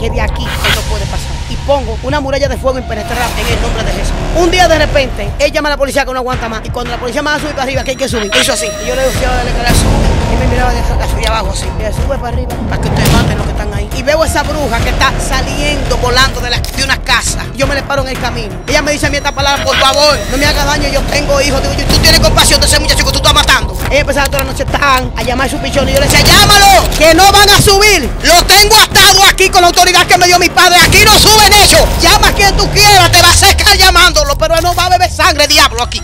que de aquí eso puede pasar y pongo una muralla de fuego impenetrable en el nombre de Jesús. Un día de repente, él llama a la policía que no aguanta más. Y cuando la policía me va a subir para arriba, que hay que subir. Eso así. Y yo le decía a la y me miraba de y abajo así. Y sube para arriba para que ustedes maten los que están ahí. Y veo esa bruja que está saliendo, volando de, una casa. Yo me le paro en el camino. Ella me dice a mí esta palabra, por favor, no me haga daño, yo tengo hijos. Digo, tú tienes compasión de ese muchacho que tú estás matando. Ella empezaba toda la noche tan a llamar a su pichón. Y yo le decía, llámalo, que no van a subir. Lo tengo atado aquí con la autoridad que me dio mi padre. Aquí no sube. En hecho. Llama a quien tú quieras, te va a secar llamándolo, pero no va a beber sangre, diablo, aquí.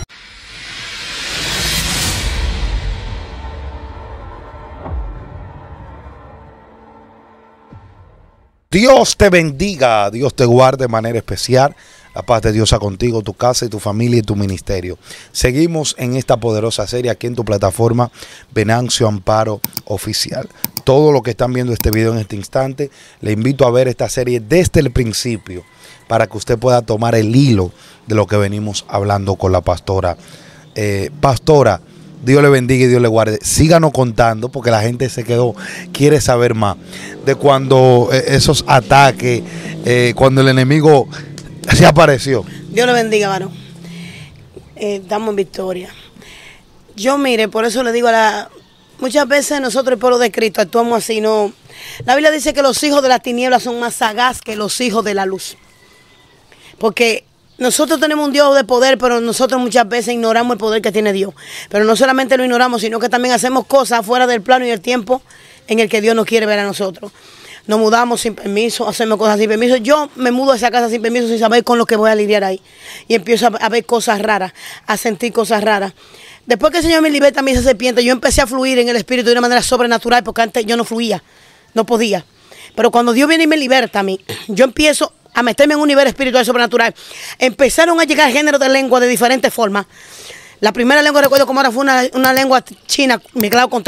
Dios te bendiga, Dios te guarde de manera especial la paz de Dios a contigo, tu casa y tu familia y tu ministerio. Seguimos en esta poderosa serie aquí en tu plataforma Venancio Amparo Oficial. Todo lo que están viendo este video en este instante, le invito a ver esta serie desde el principio para que usted pueda tomar el hilo de lo que venimos hablando con la pastora. Eh, pastora, Dios le bendiga y Dios le guarde. Síganos contando porque la gente se quedó, quiere saber más de cuando eh, esos ataques, eh, cuando el enemigo se apareció. Dios le bendiga, varón. Damos eh, en victoria. Yo mire, por eso le digo a la... Muchas veces nosotros, el pueblo de Cristo, actuamos así, ¿no? La Biblia dice que los hijos de las tinieblas son más sagaz que los hijos de la luz. Porque nosotros tenemos un Dios de poder, pero nosotros muchas veces ignoramos el poder que tiene Dios. Pero no solamente lo ignoramos, sino que también hacemos cosas fuera del plano y del tiempo en el que Dios nos quiere ver a nosotros. Nos mudamos sin permiso, hacemos cosas sin permiso. Yo me mudo a esa casa sin permiso, sin saber con lo que voy a lidiar ahí. Y empiezo a ver cosas raras, a sentir cosas raras. Después que el Señor me liberta a mí esa serpiente, yo empecé a fluir en el espíritu de una manera sobrenatural, porque antes yo no fluía, no podía. Pero cuando Dios viene y me liberta a mí, yo empiezo a meterme en un nivel espiritual sobrenatural. Empezaron a llegar géneros de lengua de diferentes formas. La primera lengua, recuerdo como ahora fue una, lengua china mezclada con,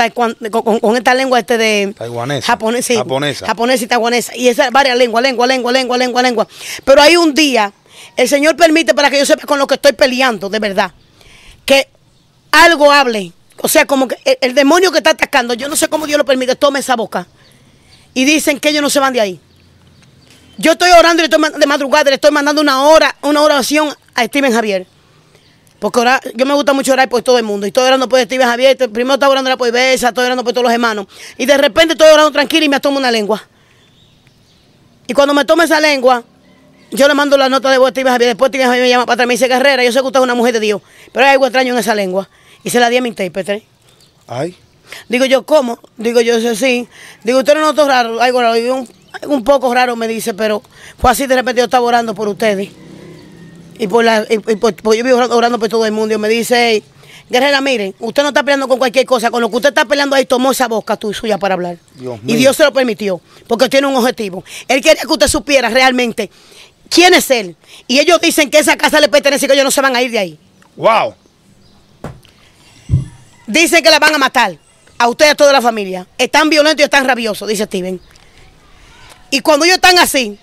con, esta lengua este de... Taiwanesa. japonesa. Japonesa y taiwanesa. Y esas varias lenguas, lengua, lengua, lengua, lengua, lengua. Pero hay un día, el Señor permite para que yo sepa con lo que estoy peleando, de verdad, que algo hable. O sea, como que el, demonio que está atacando, yo no sé cómo Dios lo permite, tome esa boca. Y dicen que ellos no se van de ahí. Yo estoy orando estoy de madrugada, le estoy mandando una hora, una oración a Steven Javier. Porque ahora, yo me gusta mucho orar por todo el mundo. Y estoy orando por Steve Javier. Primero estaba orando por Ibeza, estoy orando por todos los hermanos. Y de repente estoy orando tranquilo y me tomo una lengua. Y cuando me tomo esa lengua, yo le mando la nota de voz a Javier. Después Steve Javier me llama para atrás me dice, Carrera, yo sé que usted es una mujer de Dios. Pero hay algo extraño en esa lengua. Y se la di a mi intérprete. Ay. Digo yo, ¿cómo? Digo yo, sí. Digo, usted no notó raro, algo raro. un poco raro me dice, pero fue así de repente yo estaba orando por ustedes. Y, por la, yo vivo orando por todo el mundo. Y me dice, Guerrera, miren, usted no está peleando con cualquier cosa. Con lo que usted está peleando ahí, tomó esa boca tú, suya para hablar. y Dios se lo permitió, porque tiene un objetivo. Él quiere que usted supiera realmente quién es él. Y ellos dicen que esa casa le pertenece y que ellos no se van a ir de ahí. ¡Wow! Dicen que la van a matar. A usted y a toda la familia. Están violentos y están rabiosos, dice Steven. Y cuando ellos están así,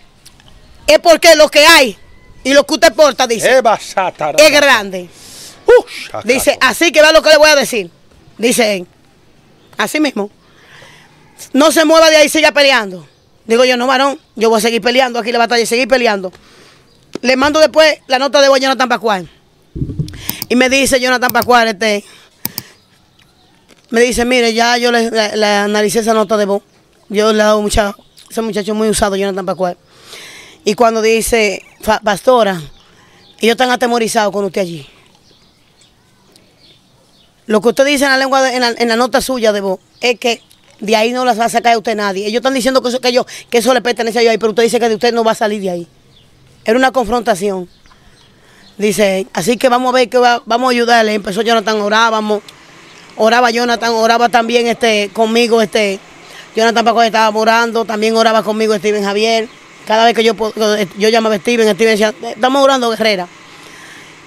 es porque lo que hay y lo que usted porta, dice. Es grande. Uh, dice, así que va lo que le voy a decir. Dice él. Así mismo. No se mueva de ahí, siga peleando. Digo yo, no, varón, yo voy a seguir peleando aquí la batalla y seguir peleando. Le mando después la nota de voz Jonathan Pascual. Y me dice Jonathan Pascual, este, me dice, mire, ya yo le, analicé esa nota de voz. Yo le hago mucha, ese muchacho muy usado, Jonathan Pascual. Y cuando dice, pastora, ellos están atemorizados con usted allí. Lo que usted dice en la lengua, en, la, nota suya de voz, es que de ahí no las va a sacar usted nadie. Ellos están diciendo que eso, que, yo, que eso le pertenece a ellos ahí, pero usted dice que de usted no va a salir de ahí. Era una confrontación. Dice, así que vamos a ver que vamos a ayudarle. Empezó Jonathan, orábamos. Oraba Jonathan, oraba también este, conmigo este. Jonathan Paco estaba orando, también oraba conmigo Steven Javier. Cada vez que yo, eh, yo llamaba a Steven, Steven decía, eh, estamos orando guerrera.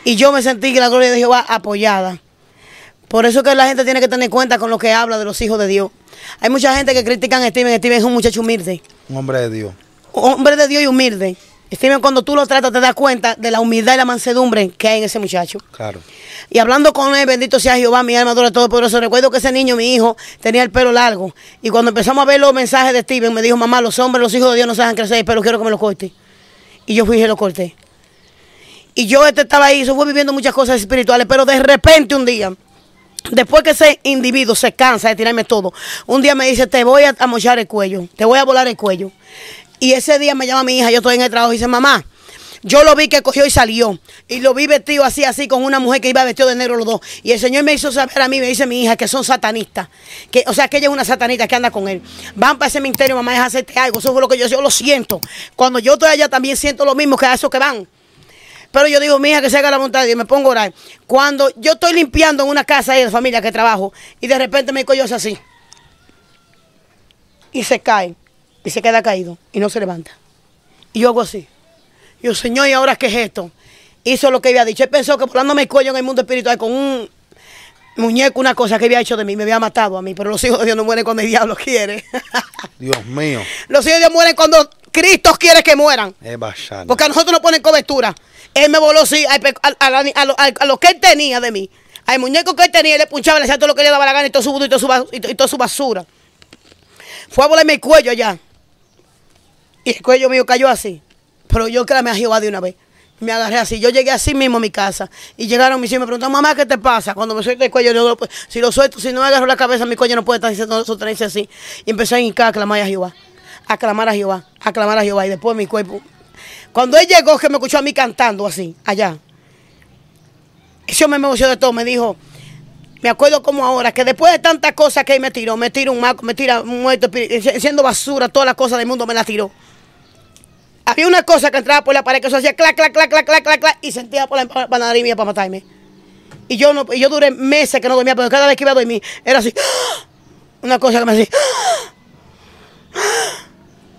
Y yo me sentí que la gloria de Jehová apoyada. Por eso que la gente tiene que tener cuenta con lo que habla de los hijos de Dios. Hay mucha gente que critican a Steven. Steven es un muchacho humilde. Un hombre de Dios. Un hombre de Dios y humilde. Steven, cuando tú lo tratas, te das cuenta de la humildad y la mansedumbre que hay en ese muchacho. Claro. Y hablando con él, bendito sea Jehová, mi alma adora todo poderoso. Recuerdo que ese niño, mi hijo, tenía el pelo largo. Y cuando empezamos a ver los mensajes de Steven, me dijo, mamá, los hombres, los hijos de Dios no saben crecer, pero quiero que me lo corte. Y yo fui y lo corté. Y yo este estaba ahí, yo fue viviendo muchas cosas espirituales, pero de repente un día, después que ese individuo se cansa de tirarme todo, un día me dice, te voy a mochar el cuello, te voy a volar el cuello. Y ese día me llama mi hija, yo estoy en el trabajo y dice, mamá, yo lo vi que cogió y salió. Y lo vi vestido así, así, con una mujer que iba vestido de negro los dos. Y el Señor me hizo saber a mí, me dice mi hija, que son satanistas. Que, o sea, que ella es una satanita que anda con él. Van para ese ministerio, mamá, es hacerte algo. Eso fue lo que yo, yo lo siento. Cuando yo estoy allá también siento lo mismo que a esos que van. Pero yo digo, mi hija, que se haga la voluntad y me pongo a orar. Cuando yo estoy limpiando en una casa de familia que trabajo, y de repente me cojo así. Y se cae y se queda caído y no se levanta. Y yo hago así. Y Yo, Señor, ¿y ahora qué es esto? Hizo lo que había dicho. Él pensó que volándome el cuello en el mundo espiritual con un muñeco, una cosa que había hecho de mí, me había matado a mí. Pero los hijos de Dios no mueren cuando el diablo quiere. Dios mío. Los hijos de Dios mueren cuando Cristo quiere que mueran. Porque a nosotros no ponen cobertura. Él me voló, sí, a, lo, que él tenía de mí. Al muñeco que él tenía, él le punchaba, le hacía todo lo que le daba la gana y todo su, y su basura. Fue a volarme el cuello allá. Y el cuello mío cayó así. Pero yo clamé a Jehová de una vez. Me agarré así. Yo llegué así mismo a mi casa. Y llegaron mis hijos y me preguntaron, mamá, ¿qué te pasa? Cuando me suelto el cuello, si lo suelto, si no me agarro la cabeza, mi cuello no puede estar diciendo así. Y empecé a hincar a clamar a Jehová. A clamar a Jehová. A clamar a Jehová. Y después mi cuerpo. Cuando él llegó, que me escuchó a mí cantando así, allá. Eso me emocionó de todo. Me dijo, me acuerdo como ahora, que después de tantas cosas que me tiró, me tiró un maco, me tira un muerto, eh, siendo basura, todas las cosas del mundo me las tiró. Había una cosa que entraba por la pared que eso hacía clac, clac, clac, clac, clac, clac, clac, y sentía por la panadería para matarme. Y yo, no, yo duré meses que no dormía, pero cada vez que iba a dormir era así. Una cosa que me hacía.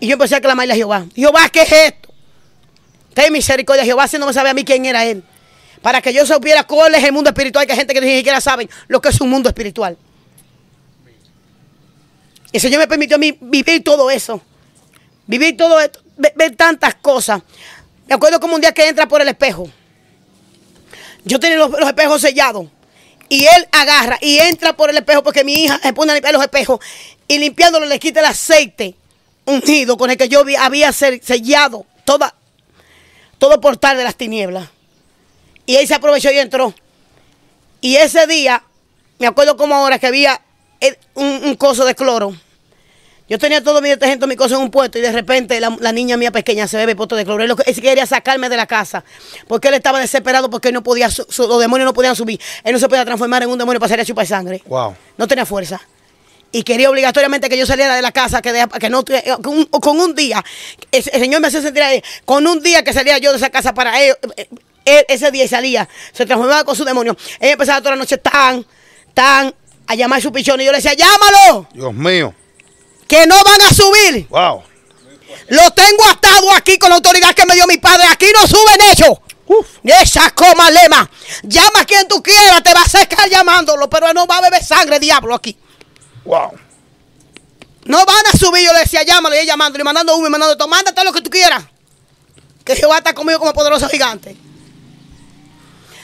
Y yo empecé a clamarle a Jehová. Jehová, ¿qué es esto? Ten misericordia, Jehová, si no me sabe a mí quién era él para que yo supiera cuál es el mundo espiritual, que hay gente que ni siquiera sabe lo que es un mundo espiritual. Y el Señor me permitió vivir todo eso, vivir todo esto, ver, tantas cosas. Me acuerdo como un día que entra por el espejo. Yo tenía los, espejos sellados. Y él agarra y entra por el espejo porque mi hija se pone a limpiar los espejos y limpiándolo le quita el aceite ungido con el que yo había sellado toda, todo portal de las tinieblas. Y él se aprovechó y entró. Y ese día, me acuerdo como ahora que había eh, un, coso de cloro. Yo tenía todo mi detergente, mi cosa en un puesto y de repente la, niña mía pequeña se bebe puesto de cloro. Él, quería sacarme de la casa porque él estaba desesperado porque no podía, los demonios no podían subir. Él no se podía transformar en un demonio para salir a chupar sangre. Wow. No tenía fuerza. Y quería obligatoriamente que yo saliera de la casa, que, no eh, con un, día, el, Señor me hace sentir ahí, con un día que salía yo de esa casa para él, eh, ese día salía, se transformaba con su demonio. Ella empezaba toda la noche tan, tan, a llamar a su pichón. Y yo le decía, llámalo. Dios mío. Que no van a subir. Wow. Lo tengo atado aquí con la autoridad que me dio mi padre. Aquí no suben ellos. Esa coma lema. Llama a quien tú quieras, te va a acercar llamándolo, pero no va a beber sangre, diablo, aquí. Wow. No van a subir, yo le decía, llámalo, y ella y mandando humo, y mandando todo, mándate lo que tú quieras. Que Jehová está conmigo como poderoso gigante.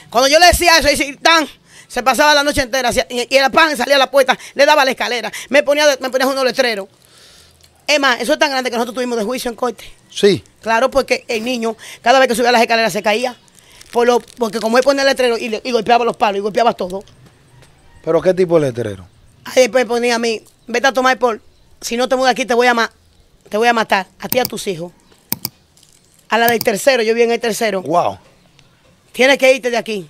Cuando yo le decía eso, tan, se pasaba la noche entera y, era el pan salía a la puerta, le daba la escalera, me ponía, me ponía unos letreros. Es más, eso es tan grande que nosotros tuvimos de juicio en corte. Sí. Claro, porque el niño, cada vez que subía las escaleras, se caía. Por lo, porque como él ponía el letrero y, golpeaba los palos y golpeaba todo. ¿Pero qué tipo de letrero? Ahí después ponía a mí, vete a tomar por, si no te mudas aquí te voy a, te voy a matar, a ti y a tus hijos. A la del tercero, yo vi en el tercero. Wow tienes que irte de aquí.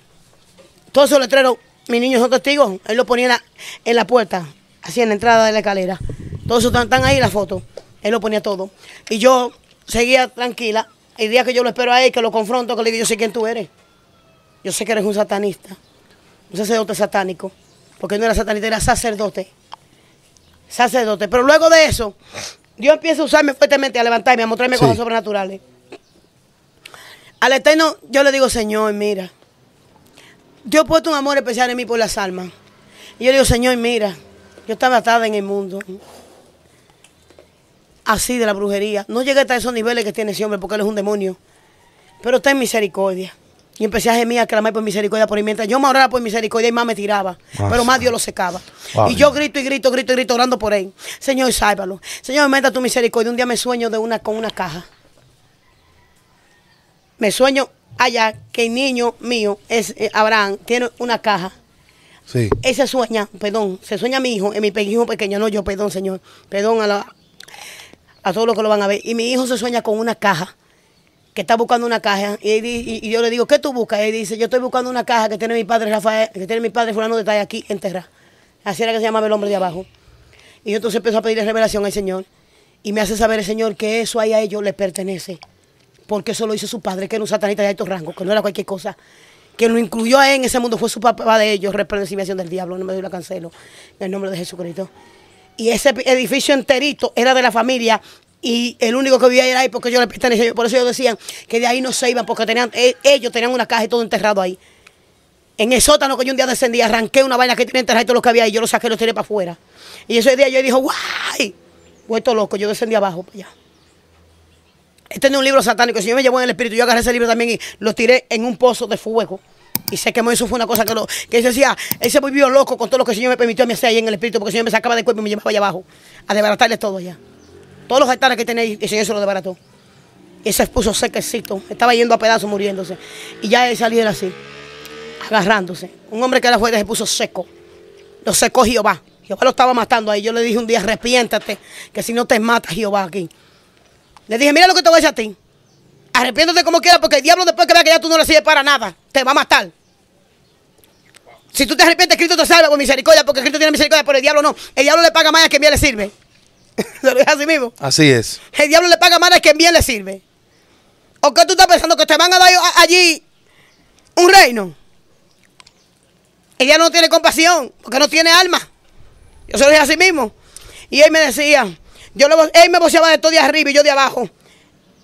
Todos esos letreros, mis niños son testigos, él lo ponía en la, puerta, así en la entrada de la escalera. Todos esos están, ahí la foto. él lo ponía todo. Y yo seguía tranquila, el día que yo lo espero ahí, que lo confronto, que le digo, yo sé quién tú eres. Yo sé que eres un satanista, un sacerdote satánico, porque no era satanista, era sacerdote. Sacerdote. Pero luego de eso, Dios empieza a usarme fuertemente, a levantarme, a mostrarme cosas sobrenaturales. Al Eterno yo le digo, Señor, mira, yo he puesto un amor especial en mí por las almas. Y yo le digo, Señor, mira, yo estaba atada en el mundo. Así de la brujería. No llegué hasta esos niveles que tiene ese hombre porque él es un demonio. Pero está en misericordia. Y empecé a gemir, a clamar por misericordia por él. Mientras yo me oraba por misericordia, y más me tiraba. Ah, pero más Dios lo secaba. Y yo grito y grito, grito y grito, orando por él. Señor, sálvalo. Señor, meta tu misericordia. Un día me sueño de una, con una caja me sueño allá que el niño mío, es eh, Abraham, tiene una caja. Sí. Ese sueña, perdón, se sueña mi hijo, en eh, mi hijo pequeño, no yo, perdón, señor, perdón a, a todos los que lo van a ver. Y mi hijo se sueña con una caja, que está buscando una caja. Y, yo le digo, ¿qué tú buscas? Y él dice, yo estoy buscando una caja que tiene mi padre Rafael, que tiene mi padre fulano de tal aquí tierra. Así era que se llamaba el hombre de abajo. Y yo entonces empezó a pedirle revelación al Señor. Y me hace saber el Señor que eso ahí a ellos les pertenece porque eso lo hizo su padre, que era un satanista de alto rango, que no era cualquier cosa. que lo incluyó en ese mundo fue su papá de ellos, representación del diablo, no me dio la cancelo, en el nombre de Jesucristo. Y ese edificio enterito era de la familia y el único que vivía era ahí porque yo le pertenecía. Por eso ellos decían que de ahí no se iban porque tenían, eh, ellos tenían una caja y todo enterrado ahí. En el sótano que yo un día descendí, arranqué una vaina que tenía enterrado y todo lo que había ahí, yo lo saqué y lo tiré para afuera. Y ese día yo dije, ¡guay! Vuelto loco, yo descendí abajo para allá. Este no un libro satánico. El Señor me llevó en el espíritu. Yo agarré ese libro también y lo tiré en un pozo de fuego. Y se quemó. Eso fue una cosa que, lo, que él decía. Él se volvió loco con todo lo que el Señor me permitió a mí hacer ahí en el espíritu. Porque el Señor me sacaba del cuerpo y me llevaba allá abajo. A desbaratarle todo allá. Todos los altares que tenéis, el Señor se los desbarató. Y se puso sequecito. Estaba yendo a pedazos muriéndose. Y ya él salió así. Agarrándose. Un hombre que era fuerte se puso seco. Lo secó Jehová. Jehová lo estaba matando ahí. Yo le dije un día, arrepiéntate. Que si no te mata Jehová aquí. Le dije, mira lo que te voy a decir a ti. Arrepiéntate como quieras porque el diablo después que vea que ya tú no le sirves para nada, te va a matar. Si tú te arrepientes, Cristo te salva por misericordia, porque Cristo tiene misericordia, pero el diablo no. El diablo le paga más quien bien le sirve. ¿Se lo dije así mismo? Así es. El diablo le paga más quien bien le sirve. ¿O qué tú estás pensando? ¿Que te van a dar allí un reino? diablo no tiene compasión, porque no tiene alma. Yo se lo dije así mismo. Y él me decía, yo él me boceaba de todo de arriba y yo de abajo.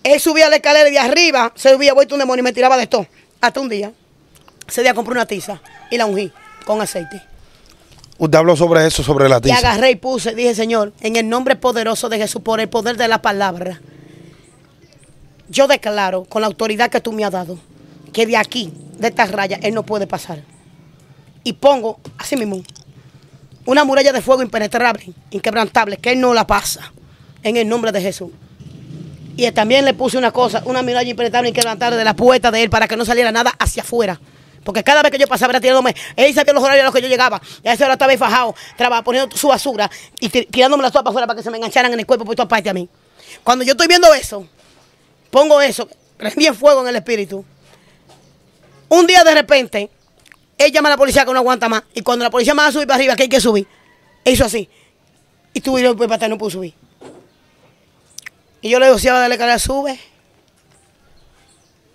Él subía la escalera de arriba, se subía vuelto un demonio y me tiraba de esto Hasta un día. Ese día compré una tiza y la ungí con aceite. Usted habló sobre eso, sobre la tiza. Y agarré y puse, dije, Señor, en el nombre poderoso de Jesús, por el poder de la palabra, yo declaro con la autoridad que tú me has dado, que de aquí, de estas rayas, Él no puede pasar. Y pongo, así mismo, una muralla de fuego impenetrable, inquebrantable, que Él no la pasa, en el nombre de Jesús. Y también le puse una cosa, una muralla impenetrable, inquebrantable de la puerta de Él para que no saliera nada hacia afuera. Porque cada vez que yo pasaba era tirándome, él sabía los horarios a los que yo llegaba. Y a esa hora estaba ahí fajado, poniendo su basura y tirándome la todas afuera para que se me engancharan en el cuerpo por todas partes a mí. Cuando yo estoy viendo eso, pongo eso, prendí el fuego en el espíritu. Un día de repente, él llama a la policía que no aguanta más. Y cuando la policía me a subir para arriba, que hay que subir, hizo así. Y tú y pues, para atrás, no pudo subir. Y yo le decía, dale, a cara, sube.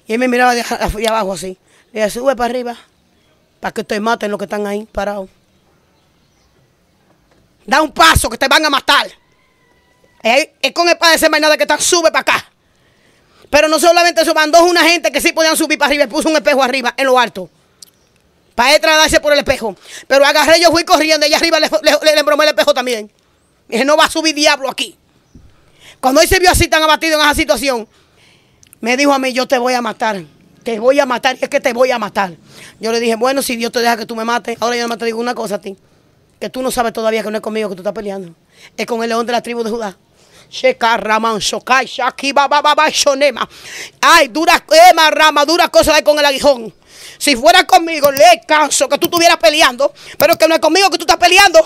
Y él me miraba de, abajo así. Le decía, sube para arriba, para que te maten los que están ahí parados. Da un paso, que te van a matar. Es con el padre de nada que están, sube para acá. Pero no solamente eso, dos, una gente que sí podían subir para arriba, puso un espejo arriba, en lo alto para darse por el espejo. Pero agarré, yo fui corriendo, allá arriba le, embromé el espejo también. dije, no va a subir diablo aquí. Cuando él se vio así tan abatido en esa situación, me dijo a mí, yo te voy a matar. Te voy a matar, y es que te voy a matar. Yo le dije, bueno, si Dios te deja que tú me mates, ahora yo no te digo una cosa a ti, que tú no sabes todavía que no es conmigo que tú estás peleando. Es con el león de la tribu de Judá. Ay, dura, eh, rama, dura cosa hay con el aguijón. Si fuera conmigo, le canso que tú estuvieras peleando, pero que no es conmigo que tú estás peleando.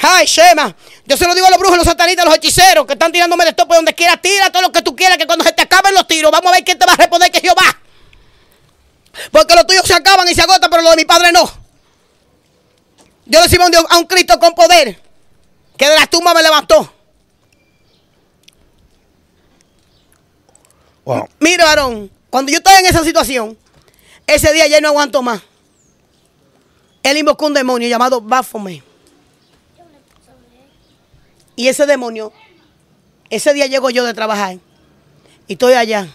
Ay, Shema. Yo se lo digo a los brujos, a los satanistas, los hechiceros que están tirándome de topo donde quiera, tira todo lo que tú quieras, que cuando se te acaben los tiros, vamos a ver quién te va a responder que Jehová. Porque los tuyos se acaban y se agotan, pero los de mi padre no. Yo decimos a un Cristo con poder, que de las tumbas me levantó. Wow. Mira, varón, cuando yo estaba en esa situación, ese día ya no aguanto más. Él invocó un demonio llamado Baphomet. Y ese demonio, ese día llego yo de trabajar y estoy allá.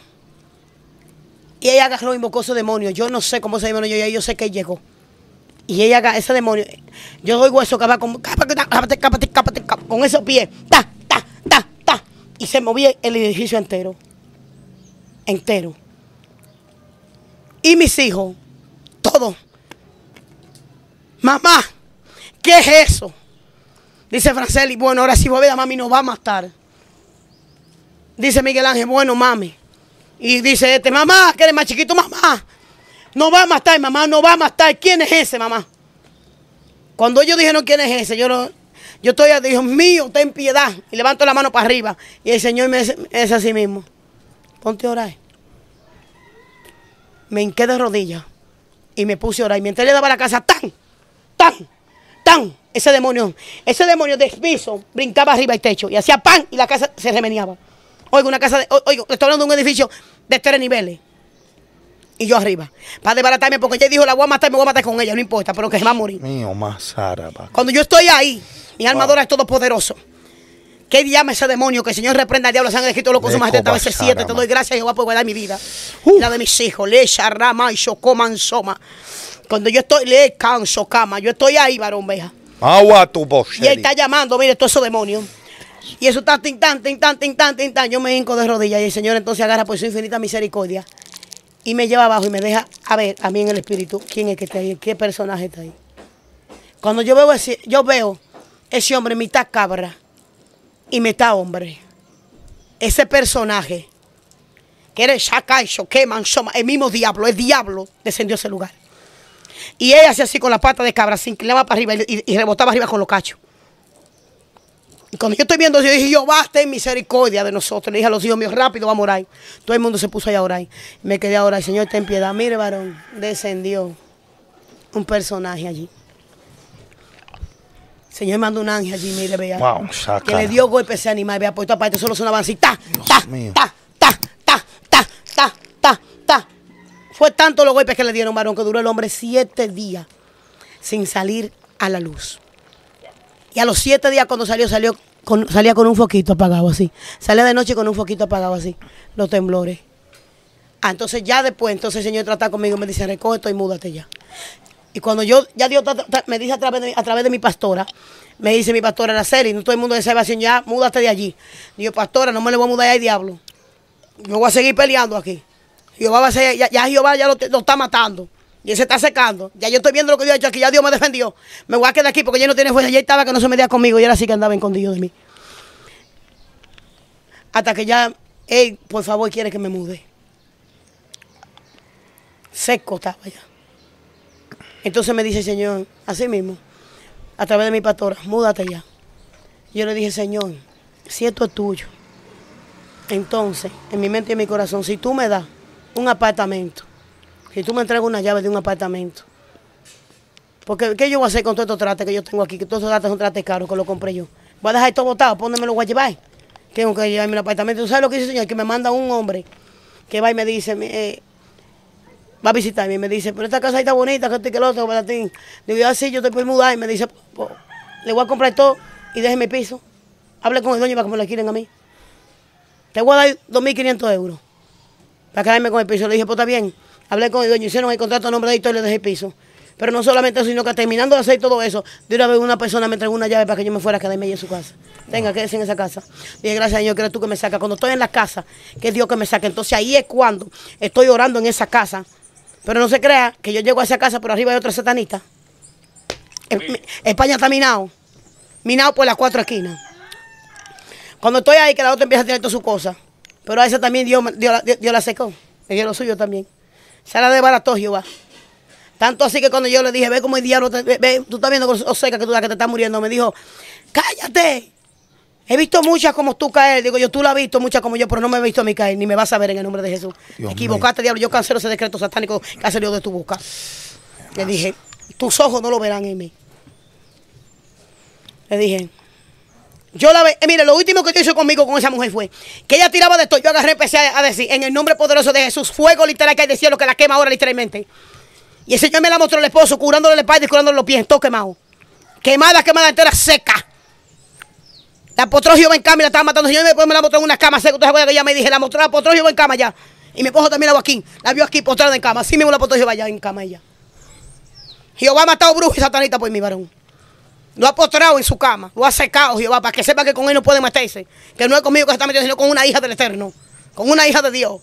Y ella agarró y invocó ese demonio. Yo no sé cómo ese demonio, yo, yo sé que llegó. Y ella, ese demonio, yo doy hueso que va con, con esos pies, Y se movía el edificio entero. Entero y mis hijos. Todo. Mamá, ¿qué es eso? Dice Franceli, bueno, ahora sí, voy a mami no va a matar. Dice Miguel Ángel, bueno, mami. Y dice este, mamá, que eres más chiquito, mamá. No va a matar, mamá, no va a matar. ¿Quién es ese, mamá? Cuando ellos dijeron quién es ese, yo, lo, yo estoy, Dios mío, ten piedad. Y levanto la mano para arriba. Y el Señor me es así mismo. Ponte a orar me hinqué de rodillas y me puse a orar. Y mientras le daba la casa, tan, tan, tan, ese demonio, ese demonio de piso brincaba arriba y techo y hacía pan y la casa se remeniaba. Oigo, una casa, de, oigo, estoy hablando de un edificio de tres niveles. Y yo arriba, para desbaratarme, porque ella dijo, la voy a matar, me voy a matar con ella, no importa, pero que se va a morir. Mío, más Cuando yo estoy ahí, mi armadura es todopoderoso. ¿Qué llama ese demonio? Que el Señor reprenda al diablo, sangre de Cristo, lo consuma esta veces siete Te doy gracias, Jehová, por guardar mi vida. Uh. La de mis hijos. Le rama y coman soma. Cuando yo estoy, le canso cama. Yo estoy ahí, varón, veja. Agua tu voz. Y él está llamando, mire, todo eso demonio Y eso está tin tan, tin tan, Yo me hinco de rodillas y el Señor entonces agarra por pues, su infinita misericordia y me lleva abajo y me deja a ver a mí en el espíritu quién es que está ahí, qué personaje está ahí. Cuando yo veo ese, yo veo ese hombre mitad cabra y meta hombre. Ese personaje, que era Shakai, que el mismo diablo, el diablo descendió a ese lugar. Y ella hacía así con la pata de cabra, se inclinaba para arriba y, rebotaba arriba con los cachos. Y cuando yo estoy viendo, yo dije, yo basta en misericordia de nosotros. Le dije a los hijos míos, rápido, vamos a orar. Todo el mundo se puso ahí a orar. Me quedé a orar, Señor, ten piedad. Mire, varón, descendió un personaje allí. Señor mandó un ángel allí, mire, vea. Wow, Que le dio golpes ese animal, vea, puesto pues, aparte, solo sonaban así, ta, ta, ta, ta, ta, ta, ta, ta, ta. Fue tanto los golpes que le dieron, varón, que duró el hombre siete días sin salir a la luz. Y a los siete días cuando salió, salió con, salía con un foquito apagado así. Salía de noche con un foquito apagado así. Los temblores. Ah, entonces ya después, entonces el Señor trata conmigo, y me dice, recoge esto y múdate ya. Y cuando yo, ya Dios me dice a través de, mi pastora, me dice mi pastora Araceli, no todo el mundo de salvación, ya múdate de allí. Digo, pastora, no me le voy a mudar ahí diablo. Yo voy a seguir peleando aquí. yo va a ser, ya, ya, Jehová ya lo, está matando. Y él se está secando. Ya yo estoy viendo lo que Dios ha hecho aquí. Ya Dios me defendió. Me voy a quedar aquí porque ya no tiene fuerza. Ya estaba que no se medía conmigo. Y era así que andaba escondido de mí. Hasta que ya, él, por favor, quiere que me mude. Seco estaba ya. Entonces me dice, Señor, así mismo, a través de mi pastora, múdate ya. Yo le dije, Señor, si esto es tuyo, entonces, en mi mente y en mi corazón, si tú me das un apartamento, si tú me entregas una llave de un apartamento, porque ¿qué yo voy a hacer con todos estos trastes que yo tengo aquí? Que todos estos trastes son trates caros que lo compré yo. Voy a dejar esto botado, póndemelo, voy a llevar. Tengo que llevarme el apartamento. ¿Tú sabes lo que hice señor? Que me manda un hombre que va y me dice, va a visitarme y me dice, pero esta casa está bonita, que te que lo otro, para ti. Digo, ah, yo así, yo te puedo mudar. Y me dice, le voy a comprar todo y déjeme piso. Hable con el dueño para que me lo quieren a mí. Te voy a dar 2.500 euros para quedarme con el piso. Le dije, pues está bien. Hablé con el dueño, hicieron el contrato a nombre de y le dejé el piso. Pero no solamente eso, sino que terminando de hacer todo eso, de una vez una persona me entregó una llave para que yo me fuera a quedarme allí en su casa. Tenga, que quédese en esa casa. Dije, gracias a Dios, que eres tú que me saca. Cuando estoy en la casa, que es Dios que me saque. Entonces ahí es cuando estoy orando en esa casa pero no se crea que yo llego a esa casa, por arriba hay otra satanista. España está minado. Minado por las cuatro esquinas. Cuando estoy ahí, que la otra empieza a tener todas sus cosas. Pero a esa también Dios, Dios, la secó. Le lo suyo también. Se la desbarató Jehová. Tanto así que cuando yo le dije, ve como el diablo, te, ve, tú estás viendo seca que tú que te estás muriendo, me dijo, cállate, He visto muchas como tú caer. Digo yo, tú la has visto muchas como yo, pero no me he visto a mí caer, ni me vas a ver en el nombre de Jesús. Equivocaste, diablo. Yo cancelo ese decreto satánico que ha salido de tu boca. Le dije, tus ojos no lo verán en mí. Le dije, yo la ve, eh, mire, lo último que te hizo conmigo con esa mujer fue que ella tiraba de esto. Yo agarré, empecé a, decir, en el nombre poderoso de Jesús, fuego literal que hay de cielo que la quema ahora literalmente. Y el Señor me la mostró el esposo, curándole el espalda y curándole los pies, todo quemado. Quemada, quemada entera, seca. La postró yo en cama y la estaba matando. Señor, me después me la mostró en una cama usted se que ya me dije, la mostró la postró en cama ya. Y me esposo también a Joaquín. aquí. La vio aquí postrada en cama. Así mismo la postró Jehová allá en cama ella. Jehová ha matado brujos y satanita por mi varón. Lo ha postrado en su cama. Lo ha secado Jehová para que sepa que con él no puede meterse. Que no es conmigo que se está metiendo, sino con una hija del Eterno. Con una hija de Dios.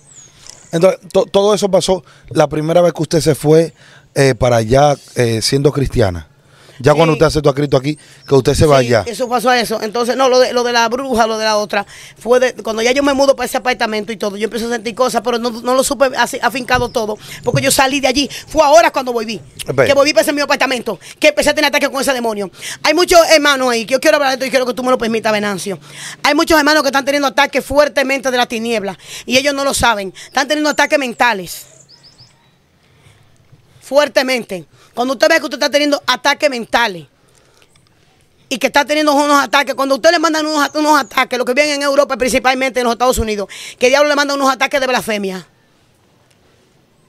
Entonces, todo eso pasó la primera vez que usted se fue eh, para allá eh, siendo cristiana. Ya cuando usted hace tu escrito aquí, que usted se vaya. Eso pasó a eso. Entonces, no, lo de, lo de la bruja, lo de la otra, fue de, cuando ya yo me mudo para ese apartamento y todo, yo empecé a sentir cosas, pero no, lo supe afincado todo, porque yo salí de allí. Fue ahora cuando volví, que volví para ese mi apartamento, que empecé a tener ataques con ese demonio. Hay muchos hermanos ahí, que yo quiero hablar de esto y quiero que tú me lo permitas, Venancio. Hay muchos hermanos que están teniendo ataques fuertemente de la tiniebla y ellos no lo saben. Están teniendo ataques mentales fuertemente. Cuando usted ve que usted está teniendo ataques mentales y que está teniendo unos ataques, cuando usted le mandan unos, ataques, lo que viene en Europa, principalmente en los Estados Unidos, que diablo le manda unos ataques de blasfemia.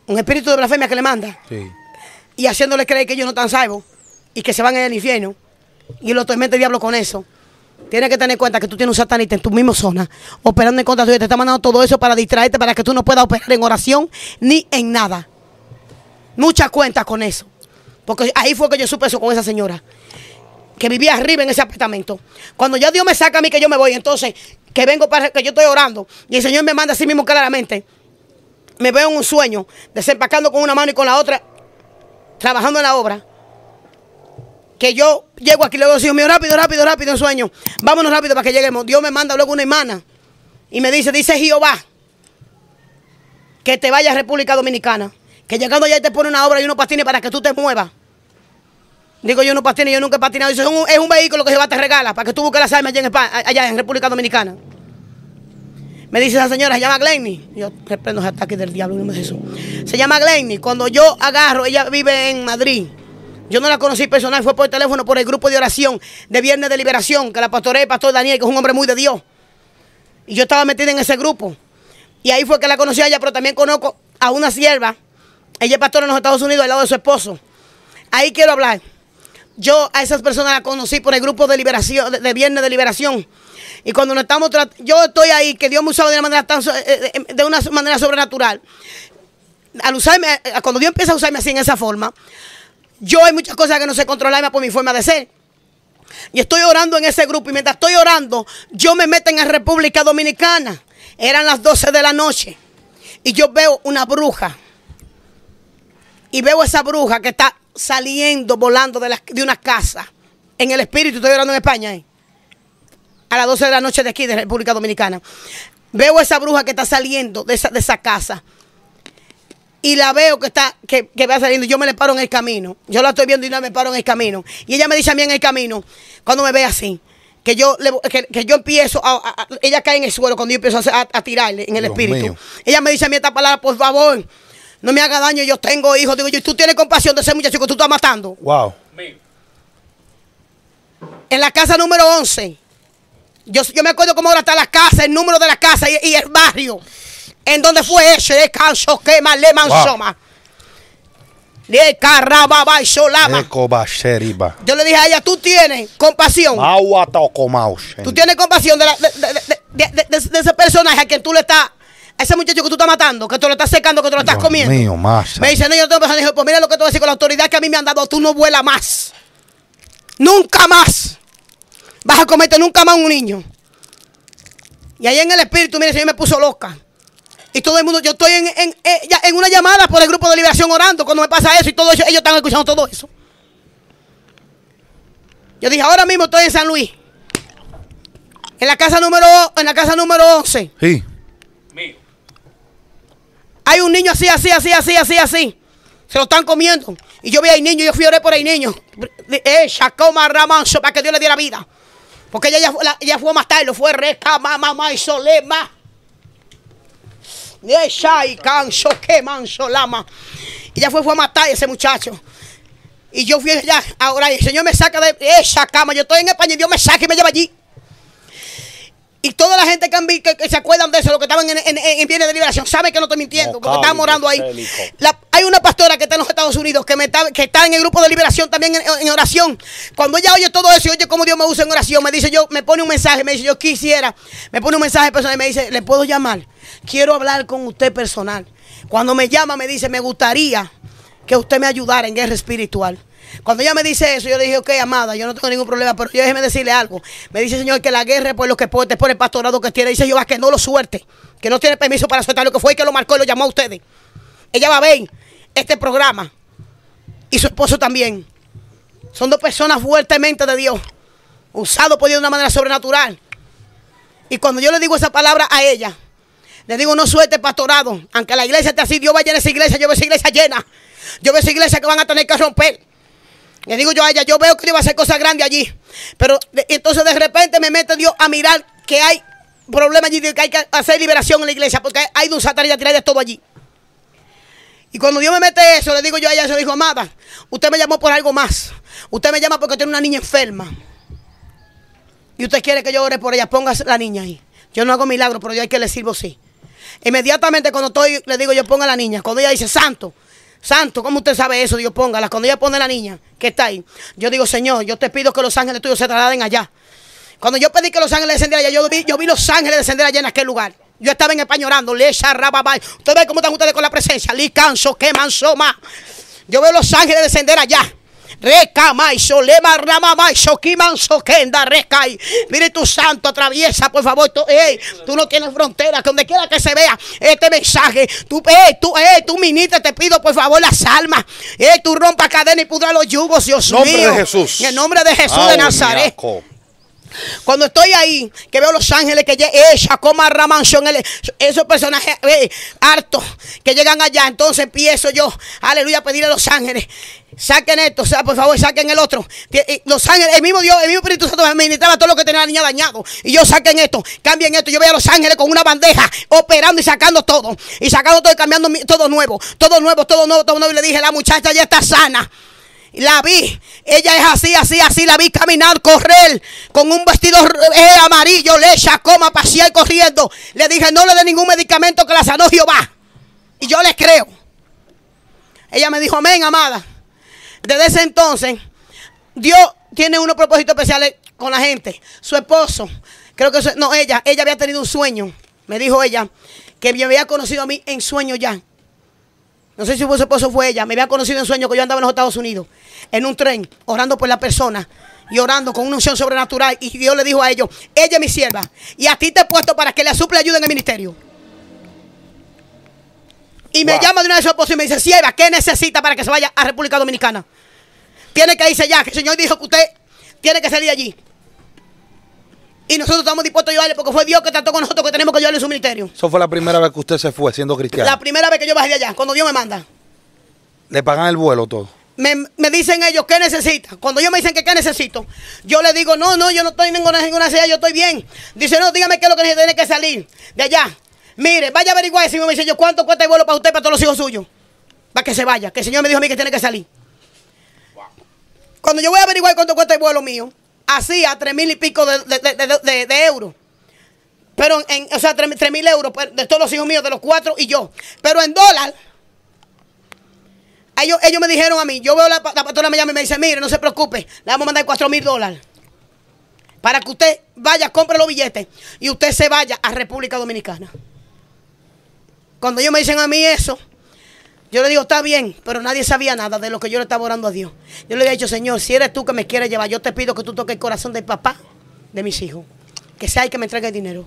Un espíritu de blasfemia que le manda. Y haciéndole creer que ellos no están salvos y que se van en el infierno. Y lo tormenta el diablo con eso. Tienes que tener en cuenta que tú tienes un satanista en tu misma zona, operando en contra de tuya. Te está mandando todo eso para distraerte, para que tú no puedas operar en oración ni en nada. Muchas cuentas con eso. Porque ahí fue que yo supe eso con esa señora. Que vivía arriba en ese apartamento. Cuando ya Dios me saca a mí que yo me voy, entonces que vengo para que yo estoy orando y el Señor me manda así mismo claramente. Me veo en un sueño, desempacando con una mano y con la otra, trabajando en la obra. Que yo llego aquí Luego digo, Señor mío, rápido, rápido, rápido, en sueño. Vámonos rápido para que lleguemos. Dios me manda luego una hermana y me dice, dice Jehová, que te vaya a República Dominicana. Que llegando allá te pone una obra y unos patines para que tú te muevas. Digo yo no patine, yo nunca he patinado. Dice, es un, vehículo que vehículo que a te regala para que tú busques las armas allá en, República Dominicana. Me dice esa señora, se llama Glenny. Yo reprendo los ataques del diablo, no me Jesús. Se llama Glenny. Cuando yo agarro, ella vive en Madrid. Yo no la conocí personal, fue por teléfono, por el grupo de oración de Viernes de Liberación, que la pastoreé el pastor Daniel, que es un hombre muy de Dios. Y yo estaba metida en ese grupo. Y ahí fue que la conocí a ella, pero también conozco a una sierva ella es pastora en los Estados Unidos al lado de su esposo. Ahí quiero hablar. Yo a esas personas las conocí por el grupo de liberación, de, Viernes de Liberación. Y cuando nos estamos yo estoy ahí, que Dios me usaba de una manera eh, eh, eh, de una manera sobrenatural. Al usarme, cuando Dios empieza a usarme así en esa forma, yo hay muchas cosas que no sé controlarme por mi forma de ser. Y estoy orando en ese grupo. Y mientras estoy orando, yo me meto en la República Dominicana. Eran las 12 de la noche. Y yo veo una bruja y veo esa bruja que está saliendo, volando de, una casa, en el espíritu, estoy hablando en España, ahí eh. a las 12 de la noche de aquí, de República Dominicana. Veo esa bruja que está saliendo de esa, casa. Y la veo que está, que, va saliendo. Yo me le paro en el camino. Yo la estoy viendo y no me paro en el camino. Y ella me dice a mí en el camino, cuando me ve así, que yo, que, yo empiezo a, Ella cae en el suelo cuando yo empiezo a, tirarle en el espíritu. Ella me dice a mí esta palabra, por favor no me haga daño, yo tengo hijos. Digo yo, tú tienes compasión de ese muchacho que tú estás matando. Wow. En la casa número 11. Yo, me acuerdo cómo ahora está la casa, el número de la casa y, el barrio. En donde fue ese. el canso quema le mansoma. Yo le dije a ella, tú tienes compasión. Tú tienes compasión de, de ese personaje a quien tú le estás ese muchacho que tú estás matando, que tú lo estás secando, que tú lo estás comiendo. Mío, Me dice, no, yo no tengo dijo, pues mira lo que tú decir con la autoridad que a mí me han dado, tú no vuelas más. Nunca más. Vas a cometer nunca más un niño. Y ahí en el espíritu, mire, el Señor me puso loca. Y todo el mundo, yo estoy en, en, eh, en, una llamada por el grupo de liberación orando cuando me pasa eso y todo eso, ellos están escuchando todo eso. Yo dije, ahora mismo estoy en San Luis. En la casa número, en la casa número 11. Sí. Hay un niño así, así, así, así, así, así. Se lo están comiendo. Y yo vi al niño, yo fui a orar por el niño. Eh, ra Ramanso, para que Dios le diera vida. Porque ella, ya fue a lo fue reca, mamá, mamá y solema. Y eh, canso, que manso lama. Ella fue, fue a matar ese muchacho. Y yo fui allá ahora El Señor me saca de esa eh, cama. Yo estoy en España y Dios me saca y me lleva allí. Y toda la gente que, se acuerdan de eso, los que estaban en, en, de Liberación, sabe que no estoy mintiendo, porque estaban morando ahí. hay una pastora que está en los Estados Unidos, que, me está, que está en el grupo de liberación también en, oración. Cuando ella oye todo eso y oye cómo Dios me usa en oración, me dice yo, me pone un mensaje, me dice yo quisiera, me pone un mensaje personal y me dice, le puedo llamar, quiero hablar con usted personal. Cuando me llama me dice, me gustaría que usted me ayudara en guerra espiritual. Cuando ella me dice eso, yo le dije, ok, amada, yo no tengo ningún problema, pero déjeme decirle algo. Me dice, señor, que la guerra es por los que es por el pastorado que tiene. Dice Jehová que no lo suerte, que no tiene permiso para soltar lo que fue y que lo marcó y lo llamó a ustedes. Ella va a ver este programa y su esposo también. Son dos personas fuertemente de Dios, usados por Dios de una manera sobrenatural. Y cuando yo le digo esa palabra a ella, le digo, no suerte, pastorado. Aunque la iglesia esté así, Dios va a llenar esa iglesia, yo veo esa iglesia llena. Yo veo esa iglesia que van a tener que romper. Le digo yo a ella, yo veo que Dios va a hacer cosas grandes allí. Pero entonces de repente me mete Dios a mirar que hay problemas allí, que hay que hacer liberación en la iglesia, porque hay de un satanás tirar de todo allí. Y cuando Dios me mete eso, le digo yo a ella, le digo, amada, usted me llamó por algo más. Usted me llama porque tiene una niña enferma. Y usted quiere que yo ore por ella, Ponga la niña ahí. Yo no hago milagros, pero yo hay que le sirvo sí. Inmediatamente cuando estoy, le digo yo, ponga la niña. Cuando ella dice, santo, Santo, ¿cómo usted sabe eso? Dios póngala. Cuando ella pone la niña que está ahí, yo digo, Señor, yo te pido que los ángeles tuyos se trasladen allá. Cuando yo pedí que los ángeles descendieran allá, yo vi, yo vi los ángeles descender allá en aquel lugar. Yo estaba en España orando, le Usted ve cómo están ustedes con la presencia. Li canso, que manso más. Yo veo los ángeles descender allá. Recama y Espíritu Santo atraviesa, por favor. Tú, tú no tienes frontera, que donde quiera que se vea este mensaje. Tú, hey, tú, tú ministra, te pido por favor las almas. tú rompa cadena y pudra los yugos, Dios nombre mío. De Jesús. En el nombre de Jesús de ah, Nazaret. Cuando estoy ahí, que veo los ángeles que llegan, ella, coma esos personajes eh, hartos que llegan allá. Entonces empiezo yo, aleluya, a pedirle a los ángeles. Saquen esto, sea, por favor, saquen el otro. Eh, los ángeles, el mismo Dios, el mismo Espíritu Santo me administraba todo lo que tenía la niña dañado. Y yo saquen esto, cambien esto. Yo veo a los ángeles con una bandeja operando y sacando todo. Y sacando todo y cambiando todo nuevo. Todo nuevo, todo nuevo, todo nuevo. Y le dije, la muchacha ya está sana. La vi. Ella es así, así, así. La vi caminar, correr con un vestido eh, amarillo, lecha, coma, pasear corriendo. Le dije, no le dé ningún medicamento que la sanó Jehová. Y yo le creo. Ella me dijo, amén, amada. Desde ese entonces, Dios tiene unos propósitos especiales con la gente. Su esposo, creo que, no, ella, ella había tenido un sueño. Me dijo ella, que me había conocido a mí en sueño ya. No sé si su esposo fue ella. Me había conocido en sueño que yo andaba en los Estados Unidos, en un tren, orando por la persona y orando con una unción sobrenatural. Y Dios le dijo a ellos, ella es mi sierva. Y a ti te he puesto para que le suple ayuda en el ministerio. Y me llama de una de su esposo y me dice, sierva, ¿qué necesita para que se vaya a República Dominicana? Tiene que irse ya, que el Señor dijo que usted tiene que salir allí. Y nosotros estamos dispuestos a ayudarle porque fue Dios que trató con nosotros que tenemos que ayudarle en su ministerio. Eso fue la primera vez que usted se fue siendo cristiano. La primera vez que yo bajé de allá, cuando Dios me manda. Le pagan el vuelo todo. Me, dicen ellos, ¿qué necesita? Cuando ellos me dicen que qué necesito, yo le digo, no, no, yo no estoy en ninguna, ninguna yo estoy bien. Dice, no, dígame qué es lo que tiene que salir de allá. Mire, vaya a averiguar, si me dice yo, ¿cuánto cuesta el vuelo para usted y para todos los hijos suyos? Para que se vaya, que el Señor me dijo a mí que tiene que salir. Cuando yo voy a averiguar cuánto cuesta el vuelo mío, así a tres mil y pico de, euros. Pero en, o sea, tres mil euros pues, de todos los hijos míos, de los cuatro y yo. Pero en dólar, ellos, ellos me dijeron a mí, yo veo la, la pastora me llama y me dice, mire, no se preocupe, le vamos a mandar cuatro mil dólares. Para que usted vaya, compre los billetes y usted se vaya a República Dominicana. Cuando ellos me dicen a mí eso, yo le digo, está bien, pero nadie sabía nada de lo que yo le estaba orando a Dios. Yo le había dicho, Señor, si eres tú que me quieres llevar, yo te pido que tú toques el corazón del papá de mis hijos. Que sea el que me entregue el dinero.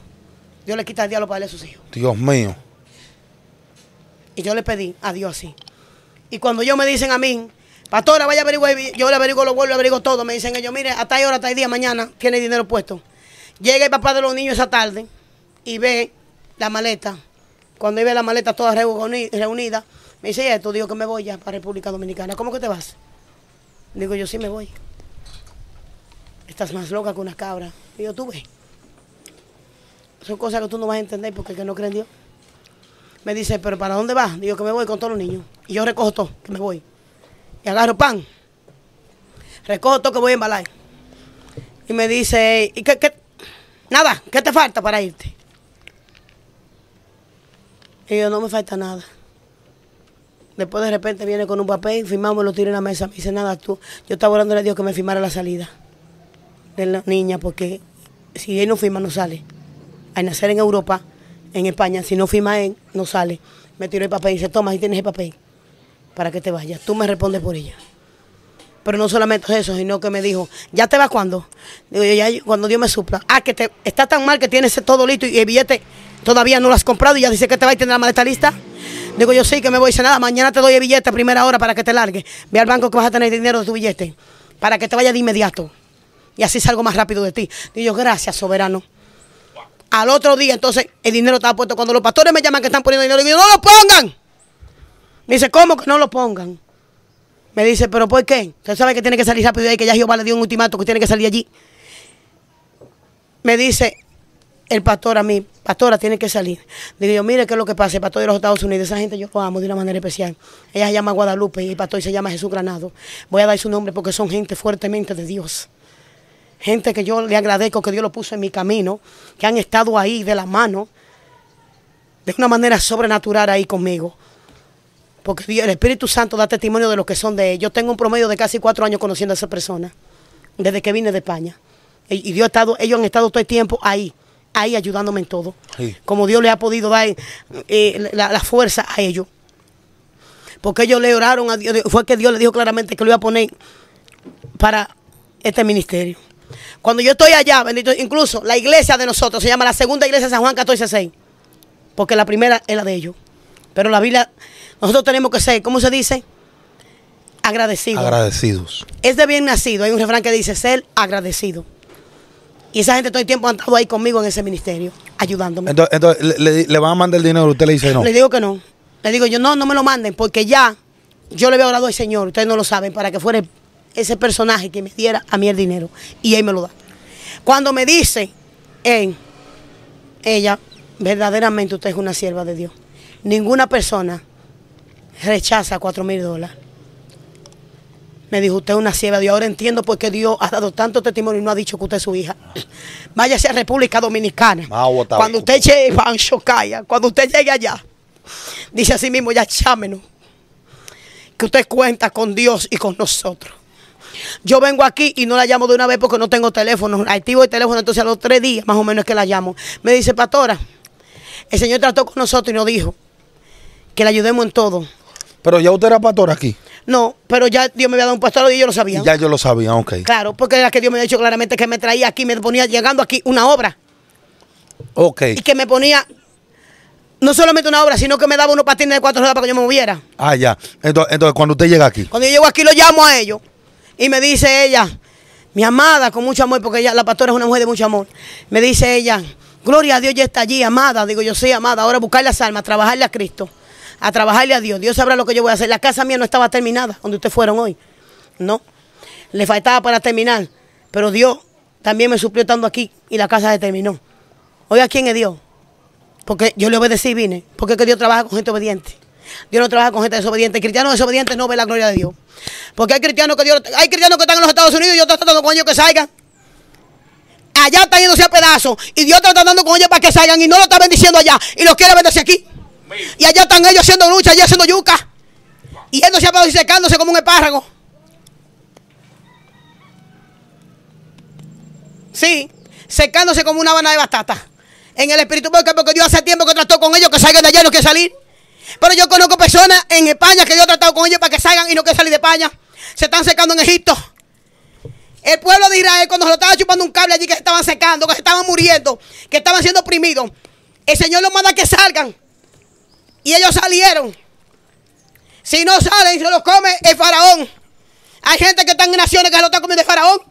Dios le quita el diablo para darle a sus hijos. Dios mío. Y yo le pedí a Dios así. Y cuando ellos me dicen a mí, pastora, vaya a averiguar, yo le averiguo los vuelos, le averiguo todo. Me dicen ellos, mire, hasta ahí ahora, hasta ahí día, mañana, tiene dinero puesto. Llega el papá de los niños esa tarde y ve la maleta. Cuando ve la maleta toda reunida, me dice, esto digo que me voy ya para República Dominicana. ¿Cómo que te vas? Digo, yo sí me voy. Estás más loca que una cabra. Digo, tú ves. Son cosas que tú no vas a entender porque que no creen Dios. Me dice, pero ¿para dónde vas? Digo que me voy con todos los niños. Y yo recojo todo, que me voy. Y agarro pan. Recojo todo que voy a embalar. Y me dice, ¿y qué, qué? Nada, ¿qué te falta para irte? Y yo, no me falta nada. Después de repente viene con un papel, firmamos, lo tira en la mesa, me dice nada tú. Yo estaba orando a Dios que me firmara la salida de la niña, porque si él no firma, no sale. Al nacer en Europa, en España, si no firma él, no sale. Me tiró el papel y dice, toma, ahí tienes el papel para que te vayas. Tú me respondes por ella. Pero no solamente eso, sino que me dijo, ¿ya te vas cuando? Digo, yo, ya cuando Dios me supla. Ah, que te, está tan mal que tienes todo listo y el billete todavía no lo has comprado y ya dice que te va y tener la esta lista. Digo, yo sí que me voy. Dice, nada, mañana te doy el billete a primera hora para que te largue. Ve al banco que vas a tener dinero de tu billete para que te vaya de inmediato. Y así salgo más rápido de ti. Digo gracias, soberano. Al otro día, entonces, el dinero estaba puesto. Cuando los pastores me llaman que están poniendo dinero, digo, no lo pongan. Me dice, ¿cómo que no lo pongan? Me dice, ¿pero por qué? Usted sabe que tiene que salir rápido de ahí, que ya Jehová le dio un ultimato que tiene que salir allí. Me dice, el pastor a mí, pastora, tiene que salir. Digo yo, mire qué es lo que pasa, el pastor de los Estados Unidos, esa gente yo lo amo de una manera especial. Ella se llama Guadalupe y el pastor se llama Jesús Granado. Voy a dar su nombre porque son gente fuertemente de Dios. Gente que yo le agradezco que Dios lo puso en mi camino, que han estado ahí de la mano, de una manera sobrenatural ahí conmigo. Porque el Espíritu Santo da testimonio de lo que son de ellos. Yo tengo un promedio de casi cuatro años conociendo a esa persona, desde que vine de España. Y, y Dios estado, ellos han estado todo el tiempo ahí ahí ayudándome en todo. Como Dios le ha podido dar eh, la, fuerza a ellos. Porque ellos le oraron a Dios. Fue que Dios le dijo claramente que lo iba a poner para este ministerio. Cuando yo estoy allá, bendito, incluso la iglesia de nosotros se llama la segunda iglesia de San Juan 14.6, Porque la primera es la de ellos. Pero la Biblia, nosotros tenemos que ser, ¿cómo se dice? Agradecidos. Agradecidos. Es de bien nacido. Hay un refrán que dice ser agradecido. Y esa gente todo el tiempo ha estado ahí conmigo en ese ministerio, ayudándome. Entonces, le, van a mandar el dinero, usted le dice no. Le digo que no. Le digo yo, no, no me lo manden, porque ya yo le había orado al Señor, ustedes no lo saben, para que fuera ese personaje que me diera a mí el dinero. Y él me lo da. Cuando me dice, en ella, verdaderamente usted es una sierva de Dios. Ninguna persona rechaza cuatro mil dólares. Me dijo, usted es una sierva Dios. Ahora entiendo por qué Dios ha dado tanto testimonio y no ha dicho que usted es su hija. Ah. Váyase a República Dominicana. Ah, cuando usted llegue a cuando usted llegue allá, dice así mismo, ya chámenos. Que usted cuenta con Dios y con nosotros. Yo vengo aquí y no la llamo de una vez porque no tengo teléfono. Activo el teléfono, entonces a los tres días más o menos es que la llamo. Me dice, pastora, el Señor trató con nosotros y nos dijo que le ayudemos en todo. Pero ya usted era pastora aquí. No, pero ya Dios me había dado un pastor y yo lo sabía. ya yo lo sabía, ok. Claro, porque era que Dios me había dicho claramente que me traía aquí, me ponía llegando aquí una obra. Ok. Y que me ponía no solamente una obra, sino que me daba unos patines de cuatro horas para que yo me moviera. Ah, ya. Entonces, entonces, cuando usted llega aquí. Cuando yo llego aquí, lo llamo a ellos. Y me dice ella, mi amada, con mucho amor, porque ella, la pastora es una mujer de mucho amor. Me dice ella, gloria a Dios, ya está allí, amada. Digo, yo sí, amada. Ahora buscar las almas, trabajarle a Cristo a trabajarle a Dios. Dios sabrá lo que yo voy a hacer. La casa mía no estaba terminada, donde ustedes fueron hoy. No. Le faltaba para terminar. Pero Dios también me suplió estando aquí y la casa se terminó. Oiga, ¿quién es Dios? Porque yo le obedecí y vine. Porque que Dios trabaja con gente obediente. Dios no trabaja con gente desobediente. El cristiano desobediente no ve la gloria de Dios. Porque hay cristianos que Dios, hay cristianos que están en los Estados Unidos y yo estoy tratando con ellos que salgan. Allá están yéndose a pedazos y Dios está tratando con ellos para que salgan y no lo está bendiciendo allá y los quiere bendecir aquí. Y allá están ellos haciendo lucha, allá haciendo yuca. Y él no se ha secándose como un espárrago. Sí, secándose como una habana de batata. En el espíritu, porque, porque Dios hace tiempo que trató con ellos que salgan de allá y no quieren salir. Pero yo conozco personas en España que yo he tratado con ellos para que salgan y no quieren salir de España. Se están secando en Egipto. El pueblo de Israel, cuando se lo estaba chupando un cable allí, que se estaban secando, que se estaban muriendo, que estaban siendo oprimidos, el Señor los manda a que salgan. Y ellos salieron. Si no salen, se los come el faraón. Hay gente que está en naciones que se lo está comiendo el faraón.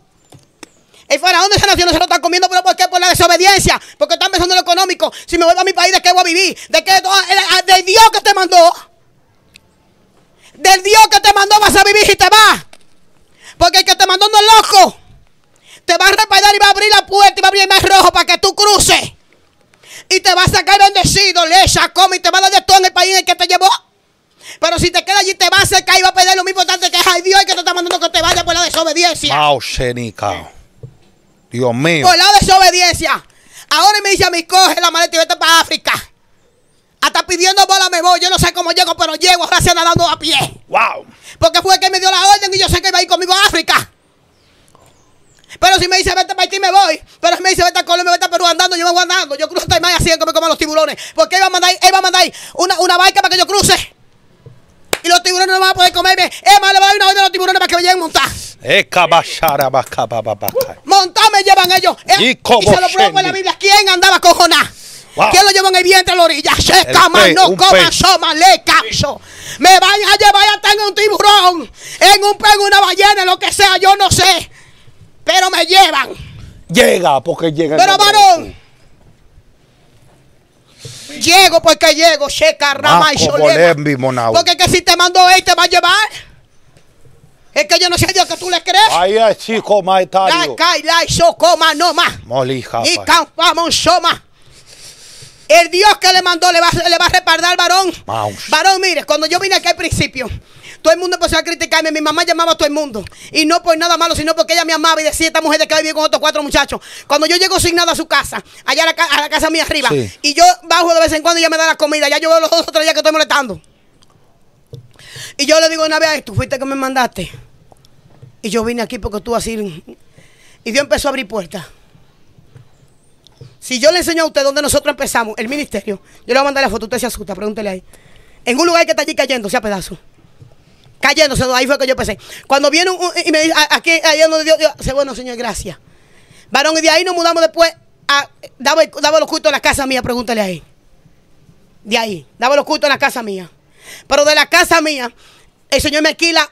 El faraón de esa nación se lo está comiendo, pero ¿por qué? Por la desobediencia. Porque están pensando en lo económico. Si me voy a mi país, ¿de qué voy a vivir? ¿De qué? Eh, eh, del Dios que te mandó. Del Dios que te mandó vas a vivir y te vas. Porque el que te mandó no es loco. Te va a respaldar y va a abrir la puerta y va a abrir el rojo para que tú cruces. Y te va a sacar decido le sacó y te va de todo en el país en el que te llevó. Pero si te quedas allí, te vas a acercar y va a perder lo mismo importante que hay Dios que te está mandando que te vayas por la desobediencia. Mausenica. Dios mío. Por la desobediencia. Ahora me dice a mí, coge la maleta y vete para África. Hasta pidiendo bola me voy. Yo no sé cómo llego, pero llego, gracias nadando a pie. Wow. Porque fue el que me dio la orden y yo sé que va a ir conmigo a África. Pero si me dice vete a Haití, me voy. Pero si me dice vete a Colombia, vete a Perú andando, yo me voy andando. Yo cruzo Taimán así que me coman los tiburones. Porque él va a mandar, él va a mandar una, una barca para que yo cruce. Y los tiburones no van a poder comerme. Es más, le va a dar una vaina a los tiburones para que me lleguen a montar. Montar me llevan ellos. Eh, y, y, se lo pruebo en la Biblia. ¿Quién andaba con ¿Quién lo lleva en el vientre a la orilla? Seca, no coma, soma, caso. Me van a llevar hasta en un tiburón, en un pez, en una ballena, lo que sea, yo no sé pero me llevan. Llega porque llega. Pero varón. Llego porque llego, checa, rama y Porque que si te mando él te va a llevar. Es que yo no sé Dios que tú le crees. Ahí es chico Maestario La no más. Molija. Y El Dios que le mandó le va, le va a respaldar varón. Varón, mire, cuando yo vine aquí al principio, todo el mundo empezó a criticarme. Mi mamá llamaba a todo el mundo. Y no por nada malo, sino porque ella me amaba y decía, esta mujer de que vive con otros cuatro muchachos. Cuando yo llego sin nada a su casa, allá a la, casa mía arriba, y yo bajo de vez en cuando y ella me da la comida, ya yo veo los dos o tres días que estoy molestando. Y yo le digo una vez, tú fuiste que me mandaste. Y yo vine aquí porque tú así... Y Dios empezó a abrir puertas. Si yo le enseño a usted dónde nosotros empezamos, el ministerio, yo le voy a mandar la foto, usted se asusta, pregúntele ahí. En un lugar que está allí cayendo, sea pedazo cayéndose. Ahí fue que yo empecé. Cuando viene y me dice, aquí, allá donde Dios, Dios, bueno, señor, gracias. Varón, y de ahí nos mudamos después a, daba, los cultos a la casa mía, pregúntale ahí. De ahí, daba los cultos a la casa mía. Pero de la casa mía, el Señor me alquila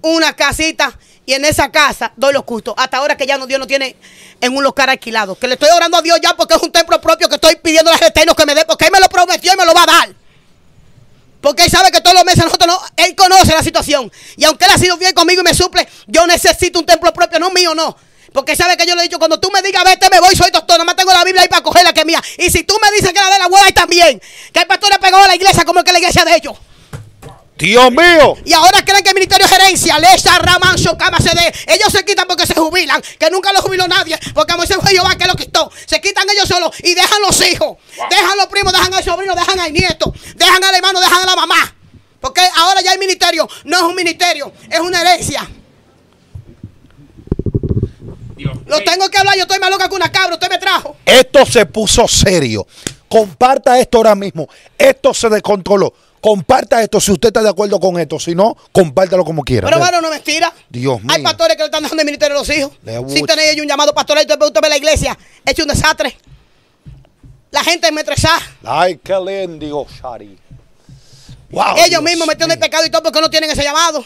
una casita y en esa casa doy los cultos. Hasta ahora que ya no, Dios no tiene en un local alquilado. Que le estoy orando a Dios ya porque es un templo propio que estoy pidiendo a los que me dé porque Él me lo prometió y me lo va a dar. Porque Él sabe que todos los meses nosotros no, Él conoce la situación. Y aunque Él ha sido bien conmigo y me suple, yo necesito un templo propio, no mío, no. Porque sabe que yo le he dicho, cuando tú me digas, vete, me voy, soy doctor, nada más tengo la Biblia ahí para cogerla que es mía. Y si tú me dices que la de la abuela, ahí también. Que el pastor le pegó a la iglesia como que la iglesia de ellos. Dios mío. Y ahora creen que el Ministerio de Gerencia, Lecha, ramancho, Shokama, CD, ellos se quitan porque se jubilan, que nunca lo jubiló nadie, porque Moisés fue Jehová que lo quitó. Se quitan ellos solos y dejan los hijos, dejan los primos, dejan al sobrino, dejan al nieto, dejan al hermano, dejan a la mamá. Porque ahora ya el ministerio no es un ministerio, es una herencia. Lo tengo que hablar, yo estoy más loca que una cabra, usted me trajo. Esto se puso serio. Comparta esto ahora mismo. Esto se descontroló. Comparta esto si usted está de acuerdo con esto. Si no, compártalo como quiera. Pero bueno, no me estira. Dios Hay pastores que le están dando el ministerio a los hijos. Si tenéis un llamado pastoral, usted ve la iglesia. Es un desastre. La gente es metresada. Ay, qué lindo, Shari. Wow, Ellos mismos metiendo el pecado y todo porque no tienen ese llamado.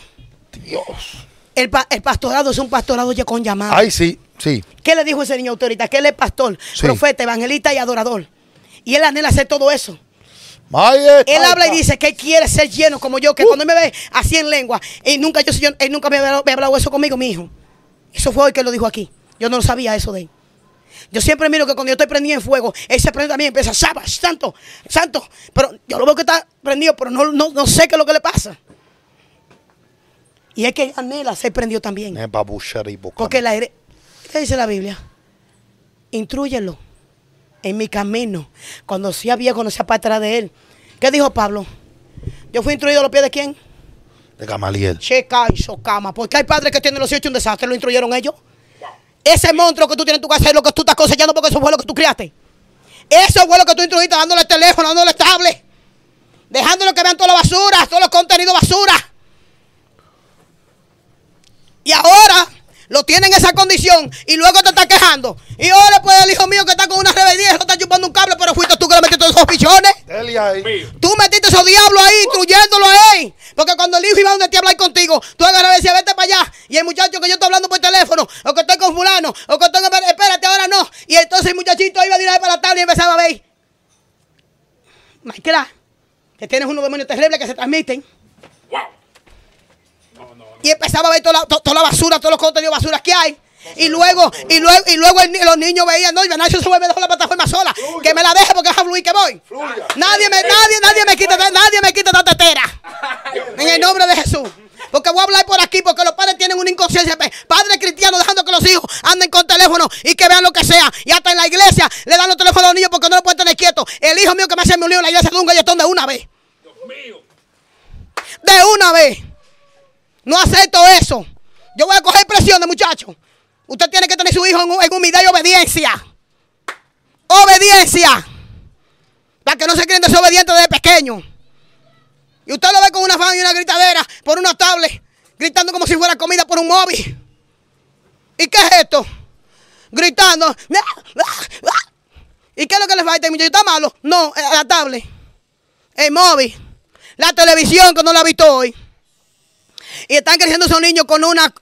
Dios. El, pastorado es un pastorado ya con llamado. Ay, sí, sí. ¿Qué le dijo ese niño autorita? Que él es pastor, profeta, evangelista y adorador. Y él anhela hacer todo eso. Él habla y dice que quiere ser lleno como yo, que uh. cuando él me ve así en lengua, él nunca, nunca me ha hablado eso conmigo, mi hijo. Eso fue hoy que lo dijo aquí. Yo no lo sabía eso de él. Yo siempre miro que cuando yo estoy prendido en fuego, él se prende también y empieza, santo, santo. Pero yo lo veo que está prendido, pero no, no, sé qué es lo que le pasa. Y es que anhela ser prendido también. Porque la ¿Qué dice la Biblia? Intrúyelo en mi camino. Cuando sea viejo, no para atrás de él. ¿Qué dijo Pablo? Yo fui instruido a los pies de quién? De Gamaliel. Checa y cama Porque hay padres que tienen los hijos un desastre, lo instruyeron ellos. Ese monstruo que tú tienes en tu casa es lo que tú estás cosechando porque eso fue lo que tú criaste. Eso fue lo que tú instruiste dándole el teléfono, dándole el tablet. Dejándolo que vean toda la basura, todos los contenidos basura. Y ahora lo tienen en esa condición y luego te está quejando. Y ahora pues el hijo mío que está con una rebeldía, está chupando un cable, pero fuiste tú que le metiste todos esos pichones. Tú metiste esos diablos ahí, instruyéndolo ahí. Porque cuando el hijo iba donde te hablar contigo, tú agarras y decías, vete para allá. Y el muchacho que yo estoy hablando por teléfono, o que estoy con fulano, o que estoy con... Espérate, ahora no. Y entonces el muchachito iba a tirar para la tabla y empezaba a ver. que tienes unos demonios terribles que se transmiten. Y empezaba a ver toda la, basura, todos los contenidos basura que hay. Y luego, y luego, y luego los niños veían, no, y se me la plataforma sola. Que me la deje porque es fluir que voy. Nadie me, nadie, nadie me quita, nadie me quita esta tetera. En el nombre de Jesús. Porque voy a hablar por aquí, porque los padres tienen una inconsciencia. Padres cristianos dejando que los hijos anden con teléfono y que vean lo que sea. Y hasta en la iglesia le dan los teléfonos a los niños porque no lo pueden tener quieto. El hijo mío que me hace mi unido en la iglesia de un galletón de una vez. Dios mío. De una vez. No acepto eso. Yo voy a coger presiones, muchachos. Usted tiene que tener su hijo en, humildad y obediencia. Obediencia. Para que no se creen desobedientes desde pequeño. Y usted lo ve con una fan y una gritadera por una tablet, gritando como si fuera comida por un móvil. ¿Y qué es esto? Gritando. ¿Y qué es lo que le falta? Muchacho, ¿está malo? No, la tablet, el móvil, la televisión que no la ha visto hoy y están creciendo esos niños con una,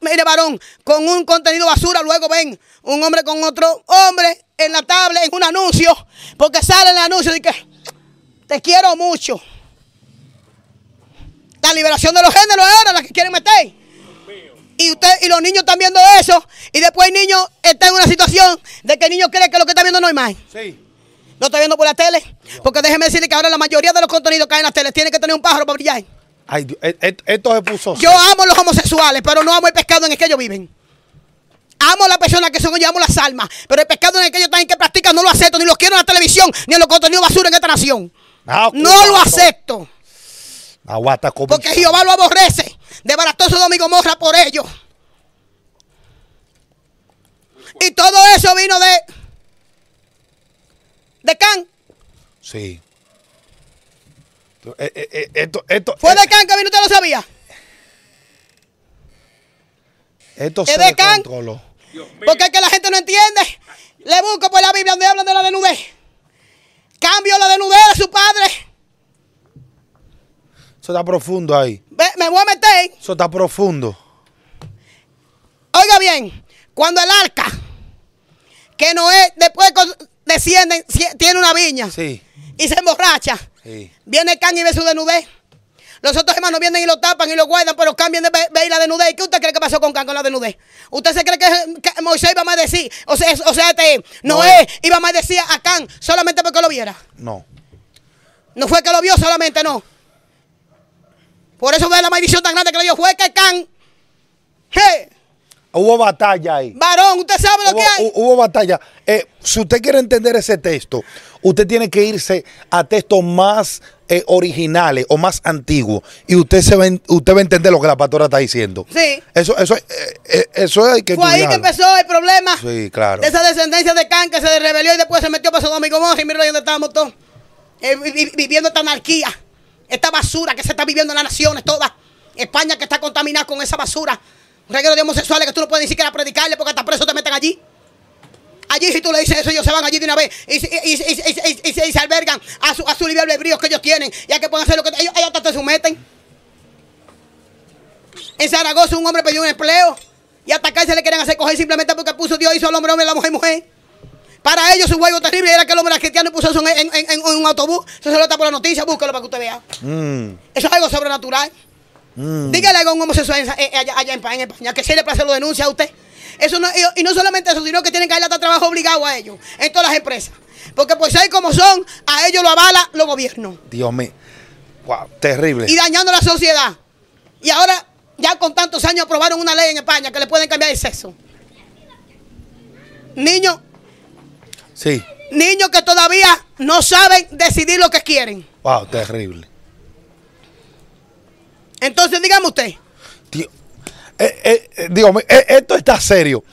mire varón, con un contenido basura, luego ven un hombre con otro hombre en la tablet, en un anuncio, porque sale el anuncio de que te quiero mucho. La liberación de los géneros es ahora la que quieren meter. Y usted y los niños están viendo eso y después el niño está en una situación de que el niño cree que lo que está viendo no es más. Sí. Lo está viendo por la tele. Porque déjeme decirle que ahora la mayoría de los contenidos caen en las tele. tiene que tener un pájaro para brillar. E-, e-, esto se puso. Yo amo a los homosexuales, pero no amo el pescado en el que ellos viven. Amo a las personas que son, Y amo las almas. Pero el pescado en el que ellos están que practican no lo acepto, ni lo quiero en la televisión, ni en los contenidos basura en esta nación. Ah, no lo acepto. Aguanta Porque Jehová lo aborrece. Debarató su domingo morra por ellos. Y todo eso vino de. de Can. Sí. Eh, eh, eh, esto, Fue de canca, ¿vino usted lo sabía. Esto se de Porque es que la gente no entiende. Le busco por la Biblia donde hablan de la desnudez. Cambio la desnudez de su padre. Eso está profundo ahí. Me, me voy a meter. Eso está profundo. Oiga bien, cuando el arca, que no es después desciende, tiene una viña y se emborracha. Viene Can y ve su desnudez. Los otros hermanos vienen y lo tapan y lo guardan, pero cambian de ve, la desnudez. qué usted cree que pasó con Can con la desnudez? ¿Usted se cree que, Moisés iba a decir, o sea, o sea este, Noé iba a decir a Can solamente porque lo viera? No. No fue que lo vio solamente, no. Por eso ve la maldición tan grande que le dio. Fue que Can hey, Hubo batalla ahí. Varón, usted sabe lo que hay. Hubo batalla. Eh, si usted quiere entender ese texto, usted tiene que irse a textos más eh, originales o más antiguos. Y usted se va, usted va a entender lo que la pastora está diciendo. Sí. Eso, eso, eh, eso hay que Fue ahí que empezó el problema. Sí, claro. esa descendencia de Can que se rebelió y después se metió para su domingo Y mira dónde estamos todos. viviendo esta anarquía. Esta basura que se está viviendo en las naciones todas. España que está contaminada con esa basura reguero de homosexuales que tú no puedes ni siquiera predicarle porque hasta presos te meten allí. Allí si tú le dices eso, ellos se van allí de una vez y, se albergan a su, a su que ellos tienen. a que pueden hacer lo que ellos, ellos hasta te someten. En Zaragoza un hombre pidió un empleo y hasta acá se le quieren hacer coger simplemente porque puso Dios hizo al hombre hombre la mujer mujer. Para ellos su huevo terrible era que el hombre era cristiano puso eso en, un autobús. Eso se lo está por la noticia, búsquelo para que usted vea. Mm. Eso es algo sobrenatural. Mm. Dígale a un homosexual eh, allá, en, España que si le placer lo denuncia a usted. Eso no, y, no solamente eso, sino que tienen que darle hasta trabajo obligado a ellos, en todas las empresas. Porque pues ahí como son, a ellos lo avala los gobierno Dios mío. Wow, terrible. Y dañando la sociedad. Y ahora, ya con tantos años, aprobaron una ley en España que le pueden cambiar el sexo. Niños. Sí. Niños que todavía no saben decidir lo que quieren. Wow, terrible. Entonces, dígame usted. Eh, eh, eh, Dios, esto está serio.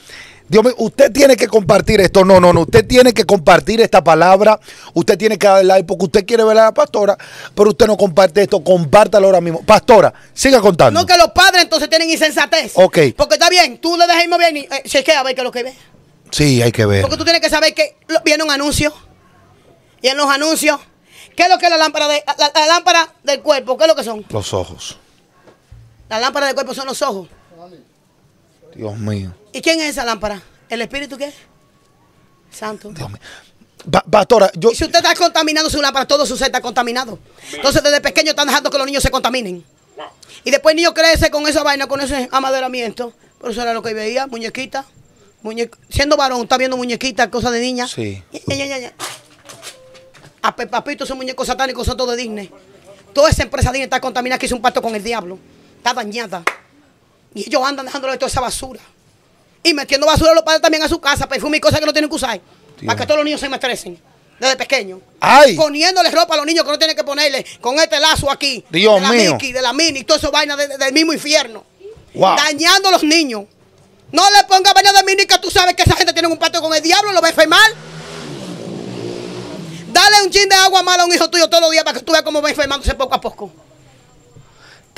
Dios usted tiene que compartir esto. No, no, no. Usted tiene que compartir esta palabra. Usted tiene que darle like porque usted quiere ver a la pastora, pero usted no comparte esto. Compártalo ahora mismo. Pastora, siga contando. No, que los padres entonces tienen insensatez. Ok. Porque está bien, tú le dejas bien y eh, queda. a ver qué es lo que ve. Sí, hay que ver. Porque tú tienes que saber que viene un anuncio. Y en los anuncios, ¿qué es lo que es la lámpara, de, la lámpara del cuerpo? ¿Qué es lo que son? Los ojos. La lámpara del cuerpo son los ojos. Dios mío. ¿Y quién es esa lámpara? ¿El espíritu qué? Santo. Pastora, yo... si usted está contaminando su lámpara, todo su ser está contaminado. Entonces desde pequeño están dejando que los niños se contaminen. Y después el niño crece con esa vaina, con ese amaderamiento. Por eso era lo que veía, muñequita. Siendo varón, está viendo muñequita, cosas de niña. Sí. Ya, ya, A esos muñecos satánicos son todo de Disney. Toda esa empresa Disney está contaminada que hizo un pacto con el diablo está dañada. Y ellos andan dejándole toda esa basura. Y metiendo basura a los padres también a su casa, perfume y cosas que no tienen que usar. Para que todos los niños se estresen desde pequeños. Ay. Poniéndole ropa a los niños que no tienen que ponerle con este lazo aquí. Dios de la mío. de la mini, toda esa vaina del mismo infierno. Dañando a los niños. No le ponga vaina de mini que tú sabes que esa gente tiene un pacto con el diablo, lo va a enfermar. Dale un chin de agua malo a un hijo tuyo Todo los días para que tú veas cómo va enfermándose poco a poco.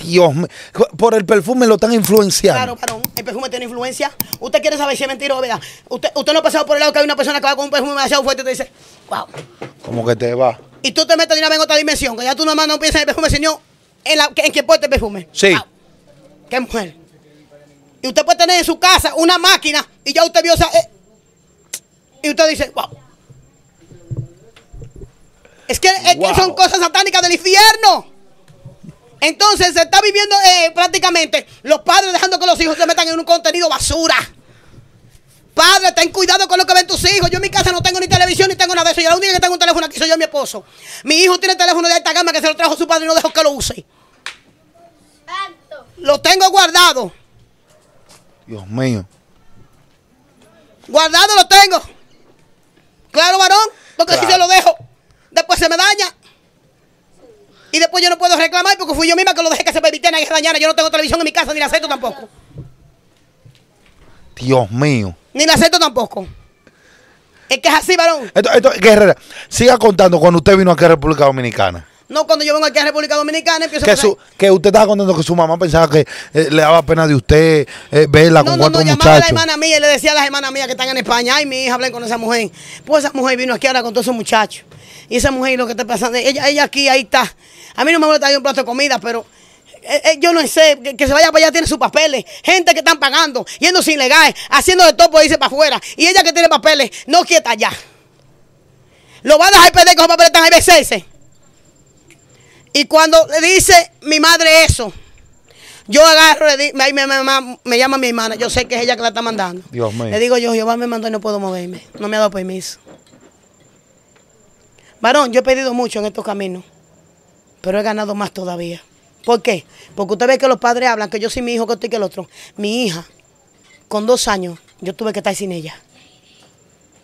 Dios Por el perfume lo están influenciando. Claro, claro. El perfume tiene influencia. Usted quiere saber si es mentira o verdad. Usted, usted no ha pasado por el lado que hay una persona que va con un perfume demasiado fuerte y te dice, wow. Como que te va. Y tú te metes de una vez en otra dimensión, que ya tú nomás no piensas en el perfume, señor, en, en qué el perfume. Sí. Qué mujer. Y usted puede tener en su casa una máquina y ya usted vio esa... Eh, y usted dice, wow. Es que, es que son cosas satánicas del infierno. Entonces se está viviendo eh, prácticamente los padres dejando que los hijos se metan en un contenido basura. Padre, ten cuidado con lo que ven tus hijos. Yo en mi casa no tengo ni televisión ni tengo nada de eso. Yo la única que tengo un teléfono aquí soy yo y mi esposo. Mi hijo tiene teléfono de alta gama que se lo trajo su padre y no dejo que lo use. Lo tengo guardado. Dios mío. Guardado lo tengo. Claro, varón. Porque si se lo dejo, después se me daña. Y después yo no puedo reclamar porque fui yo misma que lo dejé que se permitiera en esa mañana. Yo no tengo televisión en mi casa ni la acepto tampoco. Dios mío. Ni la acepto tampoco. Es que es así, varón. Esto, Guerrera, siga contando cuando usted vino aquí a República Dominicana. No, cuando yo vengo aquí a República Dominicana empiezo que Que usted estaba contando que su mamá pensaba que eh, le daba pena de usted eh, verla con no, cuatro no, muchachos. No, a la hermana mía y le decía a las hermanas mías que están en España, ay, mi hija, hablé con esa mujer. Pues esa mujer vino aquí ahora con todos esos muchachos. Y esa mujer, lo que está pasando, ella, ella aquí, ahí está. A mí no me traer un plato de comida, pero eh, yo no sé, que, se vaya para allá tiene sus papeles, gente que están pagando, yendo sin legales, haciendo de topo irse para afuera, y ella que tiene papeles, no quieta allá. Lo va a dejar perder con los papeles están ahí y cuando le dice mi madre eso, yo agarro, le me, llama mi hermana, yo sé que es ella que la está mandando. Le digo yo, Jehová me mandó y no puedo moverme, no me ha dado permiso. Varón, yo he pedido mucho en estos caminos, pero he ganado más todavía. ¿Por qué? Porque usted ve que los padres hablan que yo soy mi hijo, que estoy que el otro. Mi hija, con dos años, yo tuve que estar sin ella.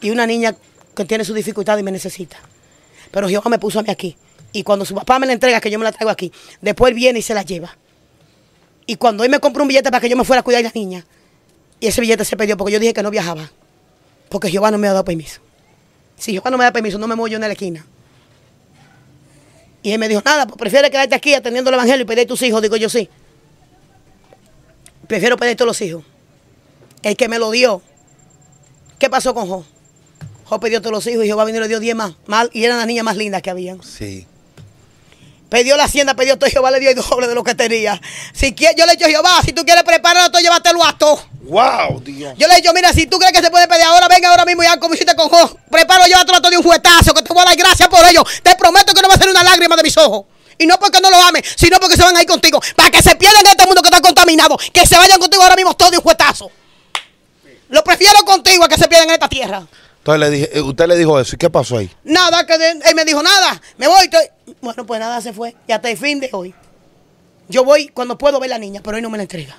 Y una niña que tiene su dificultad y me necesita. Pero Jehová me puso a mí aquí. Y cuando su papá me la entrega, que yo me la traigo aquí, después él viene y se la lleva. Y cuando él me compró un billete para que yo me fuera a cuidar a la niña. y ese billete se perdió porque yo dije que no viajaba. Porque Jehová no me ha dado permiso. Si Jehová no me da permiso, no me muevo yo en la esquina. Y él me dijo, nada, pues prefiere quedarte aquí atendiendo el evangelio y pedir tus hijos. Digo yo, sí. Prefiero pedir todos los hijos. El que me lo dio. ¿Qué pasó con Jo? Jo pidió todos los hijos y Jehová vino y le dio diez más, más. Y eran las niñas más lindas que habían. Sí. Pedió la hacienda, pidió todo, Jehová le dio el doble de lo que tenía. Si yo le he dicho, Jehová, si tú quieres prepararlo todo, llévatelo a todo. Wow, Dios. Yo le he dicho, mira, si tú crees que se puede pedir ahora, venga ahora mismo y haz como hiciste con Preparo, llévatelo a todo de un juetazo, que te voy a dar gracias por ello. Te prometo que no va a ser una lágrima de mis ojos. Y no porque no lo ames, sino porque se van a ir contigo. Para que se pierdan en este mundo que está contaminado. Que se vayan contigo ahora mismo todo de un juetazo. Lo prefiero contigo a que se pierdan en esta tierra. Entonces le dije, eh, usted le dijo eso, ¿y qué pasó ahí? Nada, que él me dijo nada, me voy. Bueno, pues nada, se fue. Y hasta el fin de hoy. Yo voy cuando puedo ver la niña, pero hoy no me la entrega.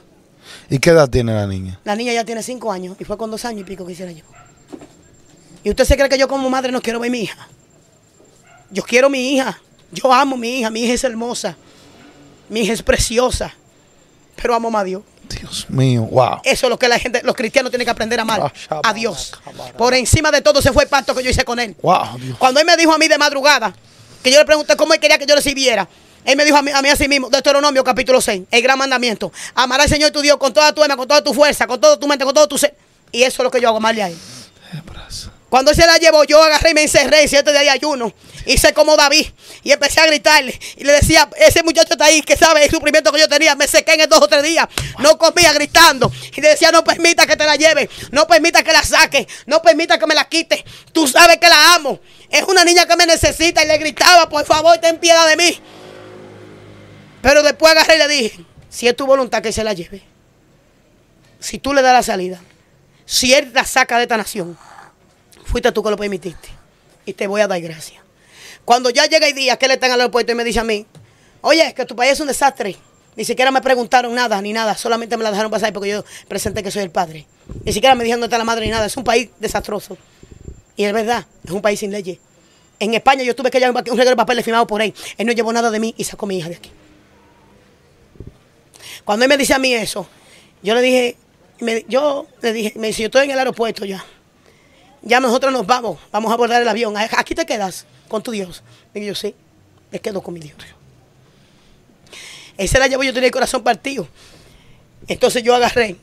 ¿Y qué edad tiene la niña? La niña ya tiene cinco años y fue con dos años y pico que hiciera yo. ¿Y usted se cree que yo como madre no quiero ver a mi hija? Yo quiero mi hija. Yo amo a mi hija. Mi hija es hermosa. Mi hija es preciosa pero amo más a Dios. Dios mío, wow. Eso es lo que la gente, los cristianos tienen que aprender a amar ah, a Dios. Por encima de todo, se fue el pacto que yo hice con él. Wow, Cuando él me dijo a mí de madrugada, que yo le pregunté cómo él quería que yo le sirviera, él me dijo a mí, a mí así mismo, Deuteronomio capítulo 6, el gran mandamiento. amar al Señor tu Dios con toda tu alma, con toda tu fuerza, con toda tu mente, con todo tu ser. Y eso es lo que yo hago, amarle a él. Cuando se la llevó, yo agarré y me encerré siete días de ayuno. Hice como David y empecé a gritarle. Y le decía, ese muchacho está ahí, que sabe el sufrimiento que yo tenía. Me sequé en dos o tres días. No comía gritando. Y le decía, no permita que te la lleve. No permita que la saque. No permita que me la quite. Tú sabes que la amo. Es una niña que me necesita. Y le gritaba, por favor, ten piedad de mí. Pero después agarré y le dije, si es tu voluntad que se la lleve. Si tú le das la salida. Si él la saca de esta nación fuiste tú que lo permitiste. Y te voy a dar gracias. Cuando ya llega el día que él está en el aeropuerto y me dice a mí, oye, que tu país es un desastre. Ni siquiera me preguntaron nada, ni nada. Solamente me la dejaron pasar porque yo presenté que soy el padre. Ni siquiera me dijeron dónde está la madre ni nada. Es un país desastroso. Y es verdad, es un país sin leyes. En España yo tuve que llevar un regalo de papel firmado por él. Él no llevó nada de mí y sacó mi hija de aquí. Cuando él me dice a mí eso, yo le dije, yo le dije, me dice, yo estoy en el aeropuerto ya ya nosotros nos vamos, vamos a abordar el avión, aquí te quedas con tu Dios. Y yo, sí, me quedo con mi Dios. Ese la llevo, yo tenía el corazón partido. Entonces yo agarré,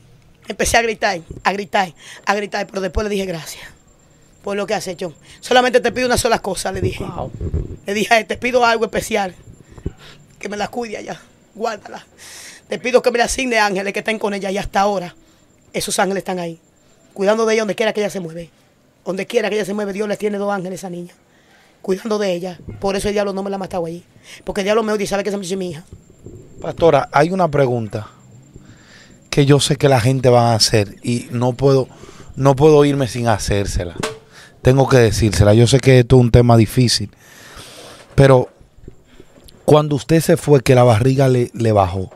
empecé a gritar, a gritar, a gritar, pero después le dije gracias por lo que has hecho. Solamente te pido una sola cosa, le dije. Le dije, te pido algo especial, que me la cuide allá, guárdala. Te pido que me la asigne ángeles que estén con ella y hasta ahora esos ángeles están ahí, cuidando de ella donde quiera que ella se mueve. Donde quiera que ella se mueve, Dios le tiene dos ángeles a esa niña, cuidando de ella. Por eso el diablo no me la ha matado allí. Porque el diablo me odia y sabe que esa es mi hija. Pastora, hay una pregunta que yo sé que la gente va a hacer y no puedo, no puedo irme sin hacérsela. Tengo que decírsela. Yo sé que esto es un tema difícil, pero cuando usted se fue, que la barriga le, le bajó,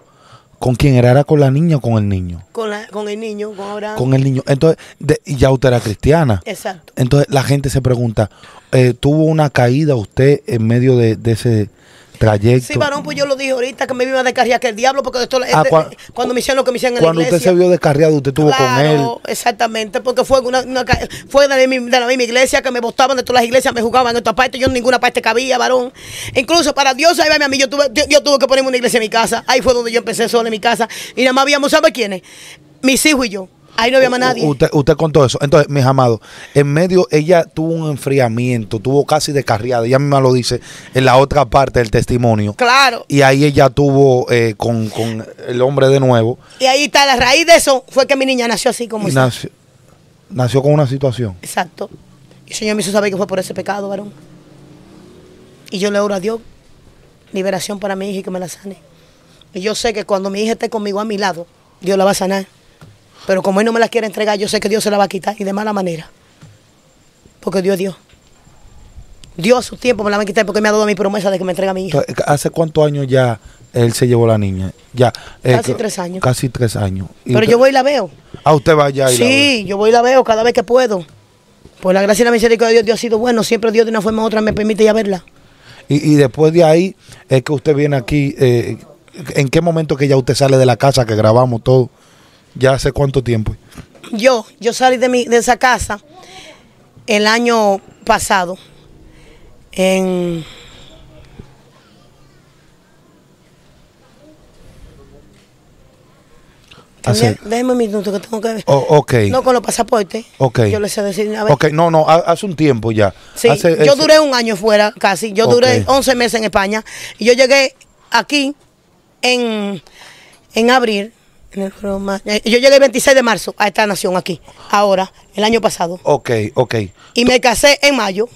¿Con quién era? ¿Era con la niña o con el niño? Con, la, con el niño, con Con el niño. Entonces, de, ya usted era cristiana. Exacto. Entonces, la gente se pregunta, eh, ¿tuvo una caída usted en medio de, de ese trayecto. Sí, varón, pues yo lo dije ahorita que me iba a descarriar que el diablo, porque esto, ah, cuando me hicieron lo que me hicieron en la iglesia. Cuando usted se vio descarriado, usted tuvo con él. exactamente, porque fue una, fue de, mi, de, la misma iglesia que me botaban de todas las iglesias, me jugaban en esta parte, yo en ninguna parte cabía, varón. Incluso para Dios, ahí va mi amigo yo tuve, yo, tuve que ponerme una iglesia en mi casa. Ahí fue donde yo empecé solo en mi casa. Y nada más habíamos, ¿sabe quiénes? Mis hijos y yo. Ahí no había más nadie. Usted, usted contó eso. Entonces, mis amados, en medio, ella tuvo un enfriamiento, tuvo casi descarriada. Ella misma lo dice en la otra parte del testimonio. Claro. Y ahí ella tuvo eh, con, el hombre de nuevo. Y ahí está, la raíz de eso fue que mi niña nació así como nació, nació con una situación. Exacto. Y el Señor me hizo saber que fue por ese pecado, varón. Y yo le oro a Dios liberación para mi hija y que me la sane. Y yo sé que cuando mi hija esté conmigo a mi lado, Dios la va a sanar. Pero como él no me la quiere entregar, yo sé que Dios se la va a quitar y de mala manera. Porque Dios Dios. Dios a su tiempo me la va a quitar porque me ha dado mi promesa de que me entrega a mi hija. ¿Hace cuántos años ya él se llevó la niña? Ya. Eh, casi tres años. Casi tres años. Pero yo voy y la veo. Ah, usted va y Sí, yo voy y la veo cada vez que puedo. Por pues la gracia y la misericordia de Dios, Dios ha sido bueno. Siempre Dios de una forma u otra me permite ya verla. Y, y después de ahí es que usted viene aquí. Eh, ¿En qué momento que ya usted sale de la casa que grabamos todo? ¿Ya hace cuánto tiempo? Yo, yo salí de, mi, de esa casa el año pasado, en Déjeme un minuto que tengo que oh, No con los pasaportes. Okay. Yo les sé decir una vez. Okay. no, no, hace un tiempo ya. yo duré un año fuera casi. Yo duré 11 meses en España. Y yo llegué aquí en, en abril eh, yo llegué el 26 de marzo a esta nación aquí, ahora, el año pasado. Ok, ok. Y me casé en mayo.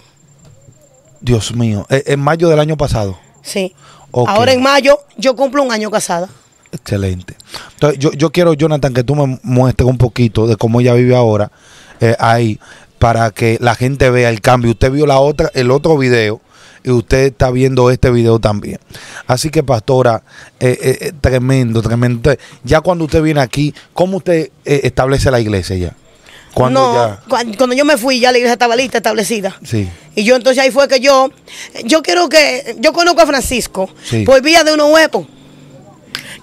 Dios mío, eh, en mayo del año pasado. Sí. Ahora en mayo yo cumplo un año casada. Excelente. Entonces, yo, quiero, Jonathan, que tú me muestres un poquito de cómo ella vive ahora eh, ahí, para que la gente vea el cambio. Usted vio la otra, el otro video y usted está viendo este video también. Así que, pastora, eh, eh, eh, tremendo, tremendo. Ya cuando usted viene aquí, ¿cómo usted establece la iglesia ya? Cuando, cuando, yo me fui ya la iglesia estaba lista, establecida. Sí. Y yo entonces ahí fue que yo, yo quiero que, yo conozco a Francisco por vía de unos huevos.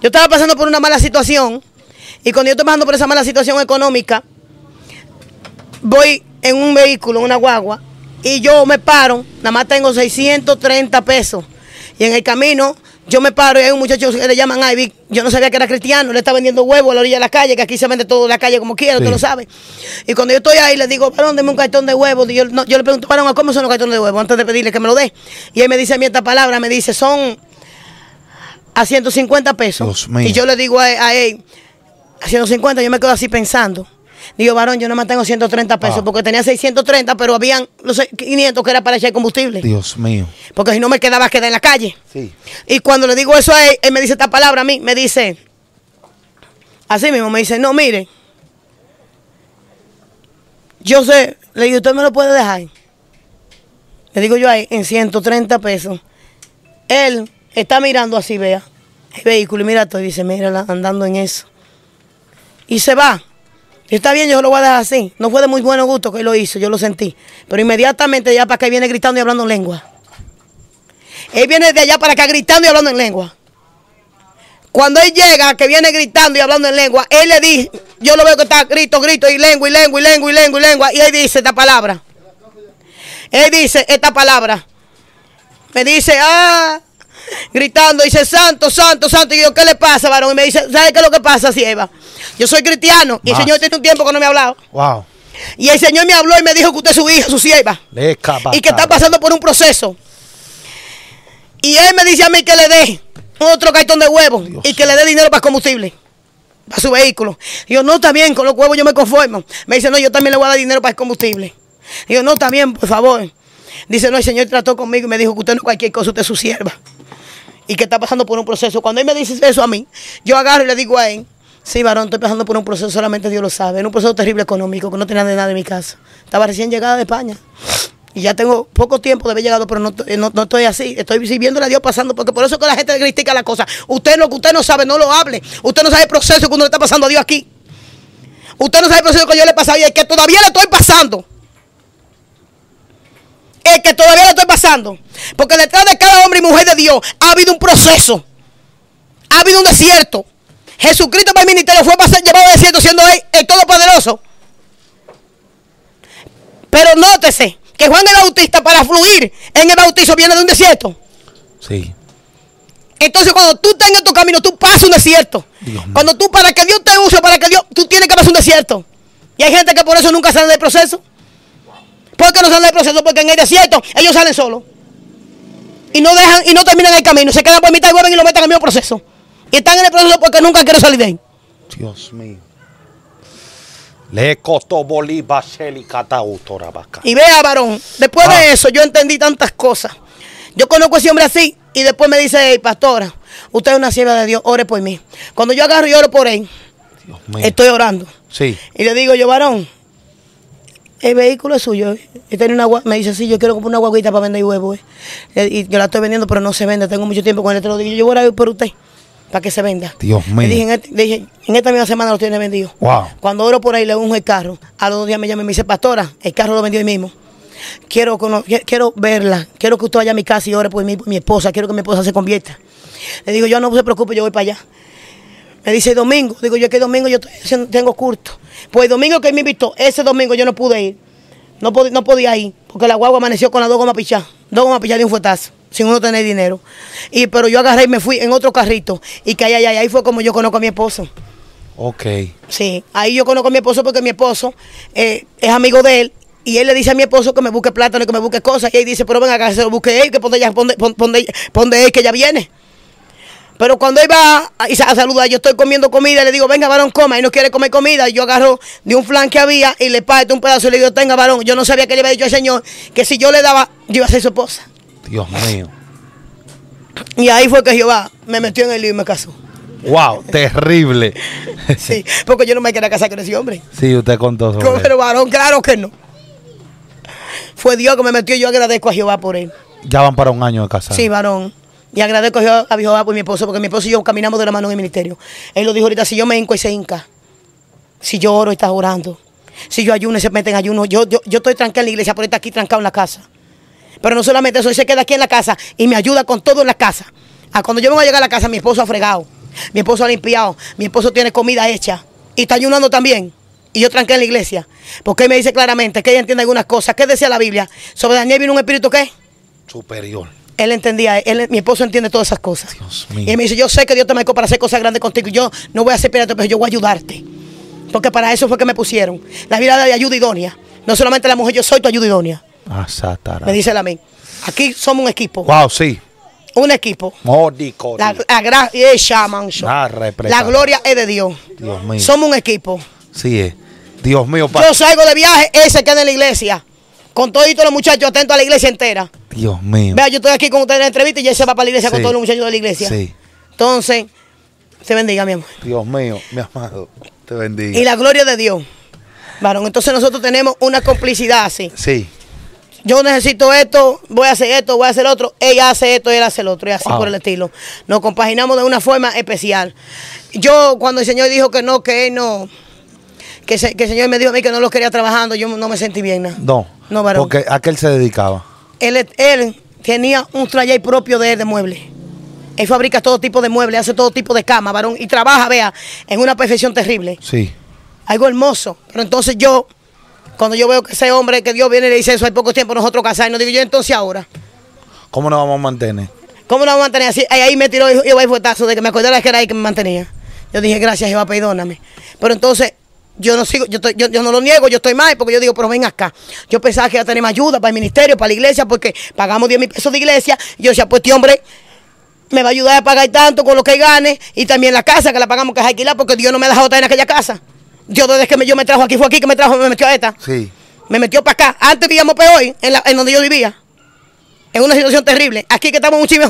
Yo estaba pasando por una mala situación y cuando yo estoy pasando por esa mala situación económica, voy en un vehículo, en una guagua, y yo me paro, nada más tengo 630 pesos. Y en el camino yo me paro y hay un muchacho que le llaman Ivy, yo no sabía que era cristiano, le está vendiendo huevos a la orilla de la calle, que aquí se vende todo la calle como quiera, tú lo sabes. Y cuando yo estoy ahí le digo, varón, deme un cartón de huevos. Yo, le pregunto, varón, cómo son los cartones de huevos? Antes de pedirle que me lo dé. Y él me dice a mí esta palabra, me dice, son a 150 pesos. Y yo le digo a, a él, a 150, yo me quedo así pensando. Digo, varón, yo no más tengo 130 pesos ah. porque tenía 630, pero habían los 500 que era para echar combustible. Dios mío. Porque si no me quedaba quedé en la calle. Sí. Y cuando le digo eso a él, él me dice esta palabra a mí, me dice, así mismo, me dice, no, mire, yo sé, le digo, usted me lo puede dejar. Le digo yo ahí, en 130 pesos. Él está mirando así, vea, el vehículo y mira todo y dice, mírala andando en eso. Y se va está bien, yo lo voy a dejar así. No fue de muy buen gusto que lo hizo, yo lo sentí. Pero inmediatamente ya para acá viene gritando y hablando en lengua. Él viene de allá para acá gritando y hablando en lengua. Cuando él llega, que viene gritando y hablando en lengua, él le dice, yo lo veo que está grito, grito, y lengua, y lengua, y lengua, y lengua, y lengua, y él dice esta palabra. Él dice esta palabra. Me dice, ah, gritando, dice, santo, santo, santo. Y yo, ¿qué le pasa, varón? Y me dice, ¿sabe qué es lo que pasa, sieva? Yo soy cristiano y el Señor tiene un tiempo que no me ha hablado. Wow. Y el Señor me habló y me dijo que usted es su hija, su sierva. Y que está pasando por un proceso. Y él me dice a mí que le dé otro cartón de huevos y que le dé dinero para combustible, para su vehículo. yo, no, está bien, con los huevos yo me conformo. Me dice, no, yo también le voy a dar dinero para el combustible. Y yo, no, está bien, por favor. Dice, no, el Señor trató conmigo y me dijo que usted no cualquier cosa, usted es su sierva. Y que está pasando por un proceso. Cuando él me dice eso a mí, yo agarro y le digo a él, Sí, varón, estoy pasando por un proceso, solamente Dios lo sabe. en un proceso terrible económico, que no tenía de nada en mi casa. Estaba recién llegada de España. Y ya tengo poco tiempo de haber llegado, pero no, estoy eh, así. Estoy sirviéndole a Dios pasando, porque por eso que la gente critica la cosa. Usted lo que usted no sabe, no lo hable. Usted no sabe el proceso que uno le está pasando a Dios aquí. Usted no sabe el proceso que yo le he pasado y es que todavía le estoy pasando. Es que todavía le estoy pasando. Porque detrás de cada hombre y mujer de Dios ha habido un proceso. Ha habido un desierto. Jesucristo para el ministerio fue para ser llevado al desierto siendo él el Todopoderoso. Pero nótese que Juan el Bautista para fluir en el bautizo viene de un desierto. Sí. Entonces cuando tú estás en tu camino, tú pasas un desierto. cuando tú, para que Dios te use, para que Dios, tú tienes que pasar un desierto. Y hay gente que por eso nunca sale del proceso. ¿Por qué no sale del proceso? Porque en el desierto ellos salen solos. Y no dejan, y no terminan el camino. Se quedan por mitad y vuelven y lo meten al mismo proceso. Y están en el proceso porque nunca quiero salir de ahí. Dios mío. Le costó Bolívar y Y vea, varón, después de ah. eso yo entendí tantas cosas. Yo conozco a ese hombre así y después me dice, hey, pastora, usted es una sierva de Dios, ore por mí. Cuando yo agarro y oro por él, estoy orando. Sí. Y le digo yo, varón, el vehículo es suyo. Yo me dice, sí, yo quiero comprar una guaguita para vender huevos. Y eh". yo la estoy vendiendo, pero no se vende. Tengo mucho tiempo con Te lo yo voy a por usted para que se venda. Dios mío. Este, dije, en, esta misma semana lo tiene vendido. Wow. Cuando oro por ahí, le unjo el carro. A los dos días me llama y me dice, pastora, el carro lo vendió hoy mismo. Quiero, quiero verla, quiero que usted vaya a mi casa y ore por mi, mi esposa, quiero que mi esposa se convierta. Le digo, yo no se preocupe, yo voy para allá. Me dice domingo, digo yo que domingo yo tengo curto. Pues domingo que me invitó, ese domingo yo no pude ir. No, no podía ir, porque la guagua amaneció con las dos gomas pichadas. Dos gomas pichadas de un fuetazo sin uno tener dinero. Y pero yo agarré y me fui en otro carrito y que ahí, ahí, ahí fue como yo conozco a mi esposo. Ok. Sí, ahí yo conozco a mi esposo porque mi esposo eh, es amigo de él y él le dice a mi esposo que me busque plátano y que me busque cosas y él dice, pero venga, acá, se lo busque él, que ponde ella, él, que ya viene. Pero cuando él va a, saludar, yo estoy comiendo comida, le digo, venga, varón, coma. Y no quiere comer comida. Y yo agarro de un flan que había y le parto un pedazo y le digo, tenga, varón. Yo no sabía que le había dicho al señor que si yo le daba, yo iba a ser su esposa. Dios mío. Y ahí fue que Jehová me metió en el lío y me casó. Wow, terrible. sí, porque yo no me quería casar con ese hombre. Sí, usted contó sobre Con Pero varón, claro que no. Fue Dios que me metió y yo agradezco a Jehová por él. Ya van para un año de casa Sí, varón. Y agradezco a Jehová, Jehová por mi esposo, porque mi esposo y yo caminamos de la mano en el ministerio. Él lo dijo ahorita, si yo me hinco, y se hinca. Si yo oro, estás orando. Si yo ayuno, y se meten en ayuno. Yo, yo, estoy trancado en la iglesia, pero está aquí trancado en la casa. Pero no solamente eso, él se queda aquí en la casa y me ayuda con todo en la casa. A ah, cuando yo vengo a llegar a la casa, mi esposo ha fregado, mi esposo ha limpiado, mi esposo tiene comida hecha y está ayunando también. Y yo tranqué en la iglesia, porque él me dice claramente que ella entiende algunas cosas. ¿Qué decía la Biblia? Sobre Daniel vino un espíritu qué? Superior. Él entendía, él, mi esposo entiende todas esas cosas. Dios mío. Y me dice, yo sé que Dios te marcó para hacer cosas grandes contigo. Y yo no voy a ser pirata, pero yo voy a ayudarte. Porque para eso fue que me pusieron. La vida de ayuda idónea. No solamente la mujer, yo soy tu ayuda idónea. Me dice la mí. Aquí somos un equipo. Wow, sí. Un equipo. Módico. La, gracia La gloria es de Dios. Dios mío. Somos un equipo. Sí es. Eh. Dios mío, Padre. Yo salgo de viaje, ese queda en la iglesia. Con todos los muchachos atentos a la iglesia entera. Dios mío. Vea, yo estoy aquí con ustedes en la entrevista y ya se va para la iglesia con todos los muchachos de la iglesia. Sí. Entonces, te bendiga, mi amor. Dios mío, mi amado. Te bendiga. Y la gloria de Dios. Varón, entonces nosotros tenemos una complicidad así. Sí yo necesito esto, voy a hacer esto, voy a hacer otro, ella hace esto, él hace el otro, y así por el estilo. Nos compaginamos de una forma especial. Yo, cuando el Señor dijo que no, que él no, que, el Señor me dijo a mí que no lo quería trabajando, yo no me sentí bien. No, no varón. porque ¿a qué él se dedicaba? Él, él tenía un taller propio de él de muebles. Él fabrica todo tipo de muebles, hace todo tipo de camas, varón, y trabaja, vea, en una perfección terrible. Sí. Algo hermoso. Pero entonces yo cuando yo veo que ese hombre que Dios viene y le dice eso hay poco tiempo, nosotros casarnos, digo yo, entonces ahora. ¿Cómo nos vamos a mantener? ¿Cómo nos vamos a mantener así? Ahí, me tiró y yo fuetazo de que me de que era ahí que me mantenía. Yo dije, gracias Jehová, perdóname. Pero entonces, yo no sigo, yo, estoy, yo, no lo niego, yo estoy mal, porque yo digo, pero ven acá. Yo pensaba que iba a tener más ayuda para el ministerio, para la iglesia, porque pagamos 10 mil pesos de iglesia. yo decía, pues este hombre me va a ayudar a pagar tanto con lo que gane, y también la casa que la pagamos que es alquilar, porque Dios no me ha dejado estar en aquella casa. Yo desde que me, yo me trajo aquí, fue aquí que me trajo, me metió a esta. Sí. Me metió para acá, antes vivíamos peor, en, donde yo vivía. En una situación terrible. Aquí que estamos un chisme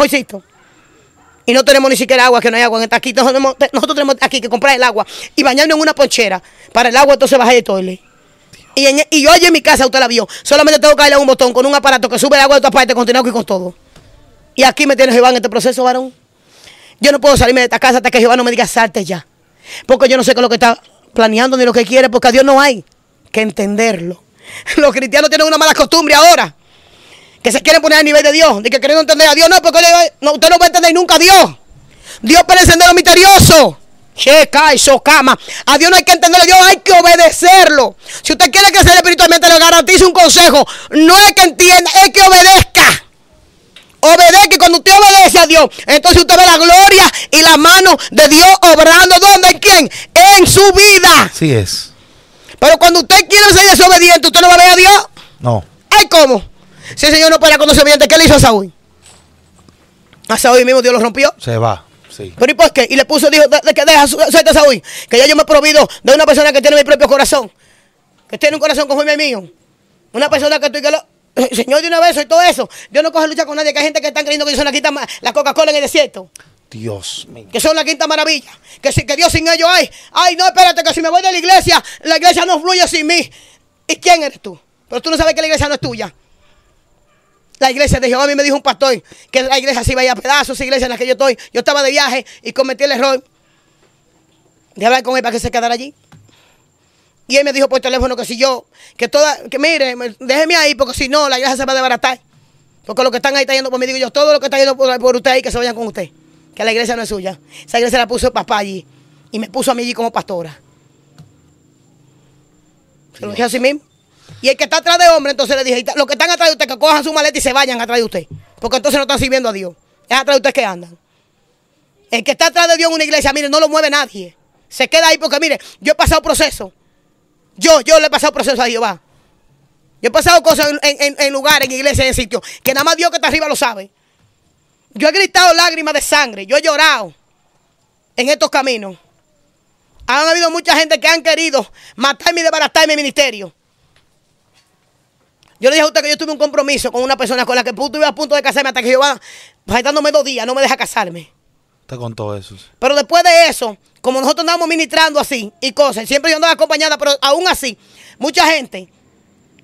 Y no tenemos ni siquiera agua, que no hay agua. Aquí, nosotros, tenemos aquí que comprar el agua y bañarnos en una ponchera. Para el agua, entonces bajar el toile. Y, yo en mi casa, usted la vio. Solamente tengo que darle a un botón con un aparato que sube el agua de otra parte, con tinaco y con todo. Y aquí me tiene Jehová en este proceso, varón. Yo no puedo salirme de esta casa hasta que Jehová no me diga salte ya. Porque yo no sé qué es lo que está planeando ni lo que quiere, porque a Dios no hay que entenderlo. Los cristianos tienen una mala costumbre ahora, que se quieren poner al nivel de Dios, de que quieren entender a Dios. No, porque no, usted no va a entender nunca a Dios. Dios puede entender lo misterioso. che eso, cama. A Dios no hay que entenderlo, a Dios hay que obedecerlo. Si usted quiere que crecer espiritualmente, le garantizo un consejo. No es que entienda, es que obedezca que cuando usted obedece a Dios, entonces usted ve la gloria y la mano de Dios obrando. ¿Dónde? ¿Quién? En su vida. Así es. Pero cuando usted quiere ser desobediente, ¿usted no va a ver a Dios? No. ¿Ay cómo? Si el Señor no para con desobediente, ¿qué le hizo a Saúl? A Saúl mismo Dios lo rompió. Se va. Sí. ¿Pero y por qué? Y le puso, dijo, de, que deja, suerte a Saúl, que ya yo me he prohibido de una persona que tiene mi propio corazón, que tiene un corazón conforme el mío. Una persona que tú y que lo... Eh, señor, de una vez soy todo eso. Yo no coge lucha con nadie, que hay gente que están creyendo que yo la quinta la Coca-Cola en el desierto. Dios mío. Que son la quinta maravilla. Que, si, que Dios sin ellos hay. Ay, no, espérate, que si me voy de la iglesia, la iglesia no fluye sin mí. ¿Y quién eres tú? Pero tú no sabes que la iglesia no es tuya. La iglesia de Jehová a mí me dijo un pastor que la iglesia se vaya a, ir a pedazos, esa iglesia en la que yo estoy. Yo estaba de viaje y cometí el error de hablar con él para que se quedara allí. Y él me dijo por teléfono que si yo, que toda, que mire, déjeme ahí, porque si no, la iglesia se va a desbaratar. Porque los que están ahí está yendo por mí, digo yo, todo lo que está yendo por, usted ahí, que se vayan con usted. Que la iglesia no es suya. Esa iglesia la puso el papá allí. Y me puso a mí allí como pastora. Se lo dije así mismo. Y el que está atrás de hombre, entonces le dije, los que están atrás de usted, que cojan su maleta y se vayan atrás de usted. Porque entonces no están sirviendo a Dios. Es atrás de usted que andan. El que está atrás de Dios en una iglesia, mire, no lo mueve nadie. Se queda ahí porque, mire, yo he pasado proceso. Yo, yo le he pasado proceso a Jehová. Yo he pasado cosas en, en, en lugares, en iglesias, en sitios, que nada más Dios que está arriba lo sabe. Yo he gritado lágrimas de sangre, yo he llorado en estos caminos. Han habido mucha gente que han querido matarme y desbaratar mi ministerio. Yo le dije a usted que yo tuve un compromiso con una persona con la que estuve a punto de casarme hasta que Jehová, faltándome dos días, no me deja casarme con todo eso. Pero después de eso, como nosotros andamos ministrando así y cosas, siempre yo andaba acompañada, pero aún así, mucha gente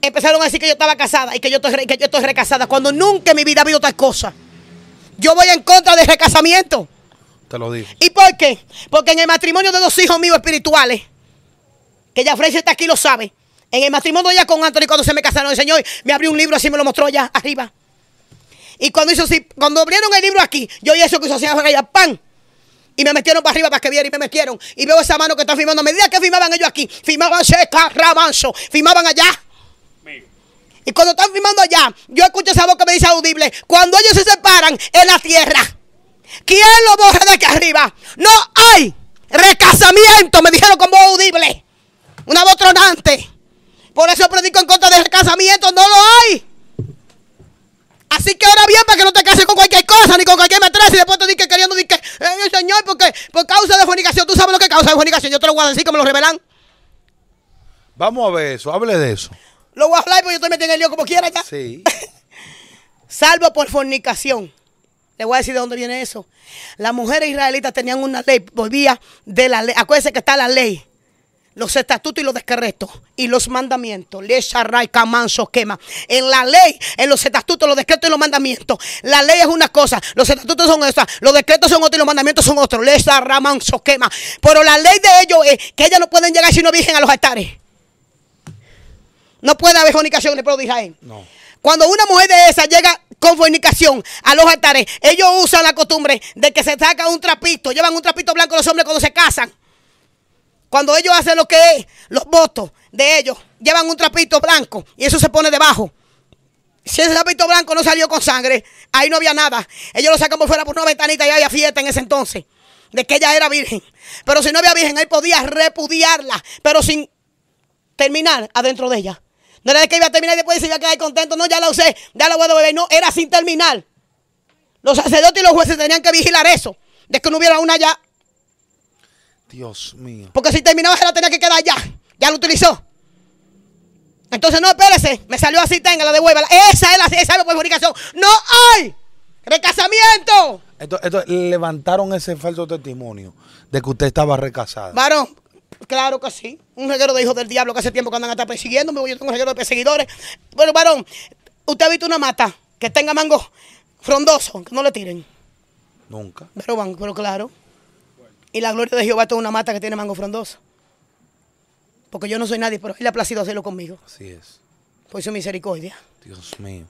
empezaron a decir que yo estaba casada y que yo estoy, que yo recasada, cuando nunca en mi vida ha habido tal cosa. Yo voy en contra del recasamiento. Te lo digo. ¿Y por qué? Porque en el matrimonio de dos hijos míos espirituales, que ya Frey está aquí lo sabe, en el matrimonio ya con Anthony cuando se me casaron, el Señor me abrió un libro así me lo mostró ya arriba. Y cuando hizo cuando abrieron el libro aquí, yo y eso que hizo así, allá, pan Y me metieron para arriba para que vieran y me metieron. Y veo esa mano que está firmando. A medida que firmaban ellos aquí, firmaban seca, rabanzo, firmaban allá. Y cuando están firmando allá, yo escucho esa voz que me dice audible. Cuando ellos se separan en la tierra, ¿quién lo borra de aquí arriba? No hay recasamiento, me dijeron con voz audible. Una voz tronante. Por eso predico en contra de recasamiento, no lo hay. Así que ahora bien, para que no te cases con cualquier cosa, ni con cualquier matriz, y después te que queriendo, di que, eh, Señor, porque por causa de fornicación, tú sabes lo que causa de fornicación, yo te lo voy a decir que me lo revelan. Vamos a ver eso, hable de eso. Lo voy a hablar porque yo estoy metiendo el lío como quiera acá. Sí. Salvo por fornicación. Le voy a decir de dónde viene eso. Las mujeres israelitas tenían una ley, volvía de la ley. Acuérdense que está la ley los estatutos y los decretos y los mandamientos. les arraica manso quema. En la ley, en los estatutos, los decretos y los mandamientos. La ley es una cosa, los estatutos son esas, los decretos son otros y los mandamientos son otros. Le manso quema. Pero la ley de ellos es que ellas no pueden llegar si no virgen a los altares. No puede haber fornicación en el pueblo de Israel. No. Cuando una mujer de esa llega con fornicación a los altares, ellos usan la costumbre de que se saca un trapito, llevan un trapito blanco los hombres cuando se casan cuando ellos hacen lo que es, los votos de ellos, llevan un trapito blanco y eso se pone debajo. Si ese trapito blanco no salió con sangre, ahí no había nada. Ellos lo sacan por fuera por una ventanita y había fiesta en ese entonces. De que ella era virgen. Pero si no había virgen, ahí podía repudiarla, pero sin terminar adentro de ella. No era de que iba a terminar y después se iba a quedar contento. No, ya la usé, ya la voy a beber. No, era sin terminar. Los sacerdotes y los jueces tenían que vigilar eso, de que no hubiera una ya Dios mío. Porque si terminaba se la tenía que quedar ya. Ya lo utilizó. Entonces, no, espérese. Me salió así, téngala, devuelva. Esa es la, esa es la perjudicación. No hay recasamiento. Entonces, levantaron ese falso testimonio de que usted estaba recasada. Varón, claro que sí. Un reguero de hijos del diablo que hace tiempo que andan hasta persiguiéndome. Yo tengo un reguero de perseguidores. Bueno, varón, usted ha visto una mata que tenga mango frondoso, que no le tiren. Nunca. Pero, van, pero claro. Y la gloria de Jehová es toda una mata que tiene mango frondoso. Porque yo no soy nadie, pero Él ha placido hacerlo conmigo. Así es. Por su misericordia. Dios mío.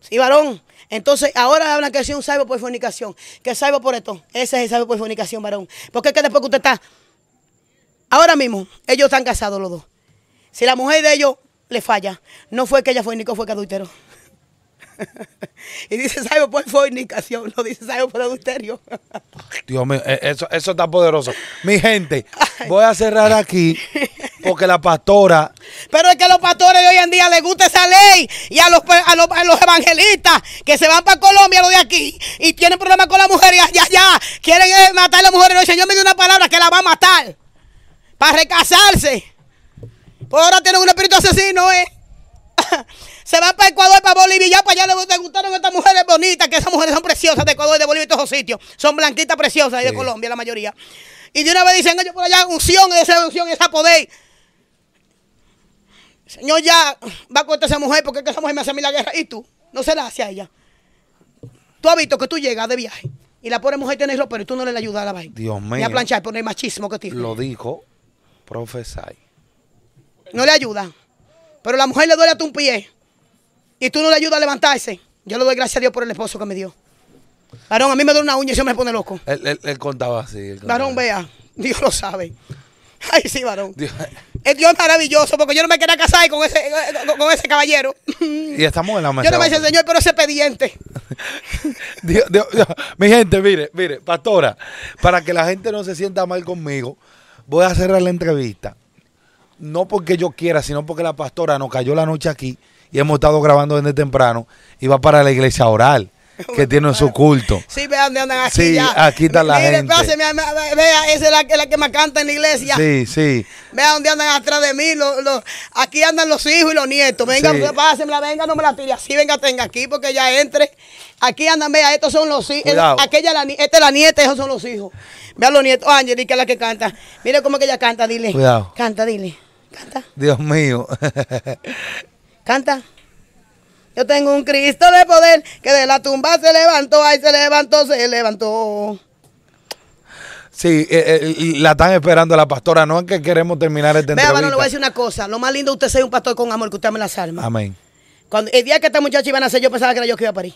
Sí, varón. Entonces, ahora hablan que soy un salvo por fornicación. Que salvo por esto. Ese es el salvo por fornicación, varón. Porque es que después que usted está. Ahora mismo, ellos están casados los dos. Si la mujer de ellos le falla, no fue que ella fornicó, fue que adulteró. y dice sabe pues, por fornicación, no dice salvo por pues, adulterio. Dios mío, e-, eso, eso está poderoso. Mi gente, voy a cerrar aquí porque la pastora. Pero es que a los pastores de hoy en día les gusta esa ley y a los, los, evangelistas que se van para Colombia, lo de aquí, y tienen problemas con la mujer y ya quieren eh, matar a la mujer. el Señor me dio una palabra que la va a matar para recasarse. pues ahora tienen un espíritu asesino, ¿eh? Se va para Ecuador, para Bolivia y ya para pues, allá le gustaron estas mujeres bonitas, que esas mujeres son preciosas de Ecuador, de Bolivia y todos esos sitios. Son blanquitas preciosas y de Colombia la mayoría. Y de una vez dicen ellos por allá, unción, esa unción, esa poder. Señor, ya va con esa mujer porque es esa mujer me hace a mí la guerra. Y tú, no se la hace a ella. Tú has visto que tú llegas de viaje y la pobre mujer tiene ropa, pero tú no le ayudas a la vaina. Dios mío. Y a planchar por el machismo que tiene. Lo dijo profesai. No le ayuda. Pero la mujer le duele a tu pie y tú no le ayudas a levantarse, yo le doy gracias a Dios por el esposo que me dio. Varón, a mí me duele una uña y se me pone loco. Él, contaba así. Varón, vea, Dios lo sabe. Ay, sí, varón. Dios. El Dios es maravilloso, porque yo no me quería casar con ese, caballero. Y estamos en la mesa. Yo no me decía, Señor, pero ese pediente. Mi gente, mire, mire, pastora, para que la gente no se sienta mal conmigo, voy a cerrar la entrevista. No porque yo quiera, sino porque la pastora nos cayó la noche aquí y hemos estado grabando desde temprano y va para la iglesia oral que tiene su culto. Sí, vean dónde andan aquí. Sí, aquí está la gente. mira, vea, esa es la, que más canta en la iglesia. Sí, sí. vea dónde andan atrás de mí. aquí andan los hijos y los nietos. Venga, sí. venga, no me la tire así, venga, tenga aquí porque ya entre. Aquí andan, vea, estos son los hijos. Aquella, la, esta es la nieta, esos son los hijos. vea los nietos. Ángel, que es la que canta. Mire cómo que ella canta, dile. Cuidado. Canta, dile. Canta. Dios mío. Canta. Yo tengo un Cristo de poder que de la tumba se levantó, ahí se levantó, se levantó. Sí, eh, eh, la están esperando la pastora, no es que queremos terminar este entrevista. no le voy a decir una cosa. Lo más lindo usted sea un pastor con amor, que usted me las almas. Amén. Cuando, el día que esta muchacha iba a nacer, yo pensaba que era yo que iba a París.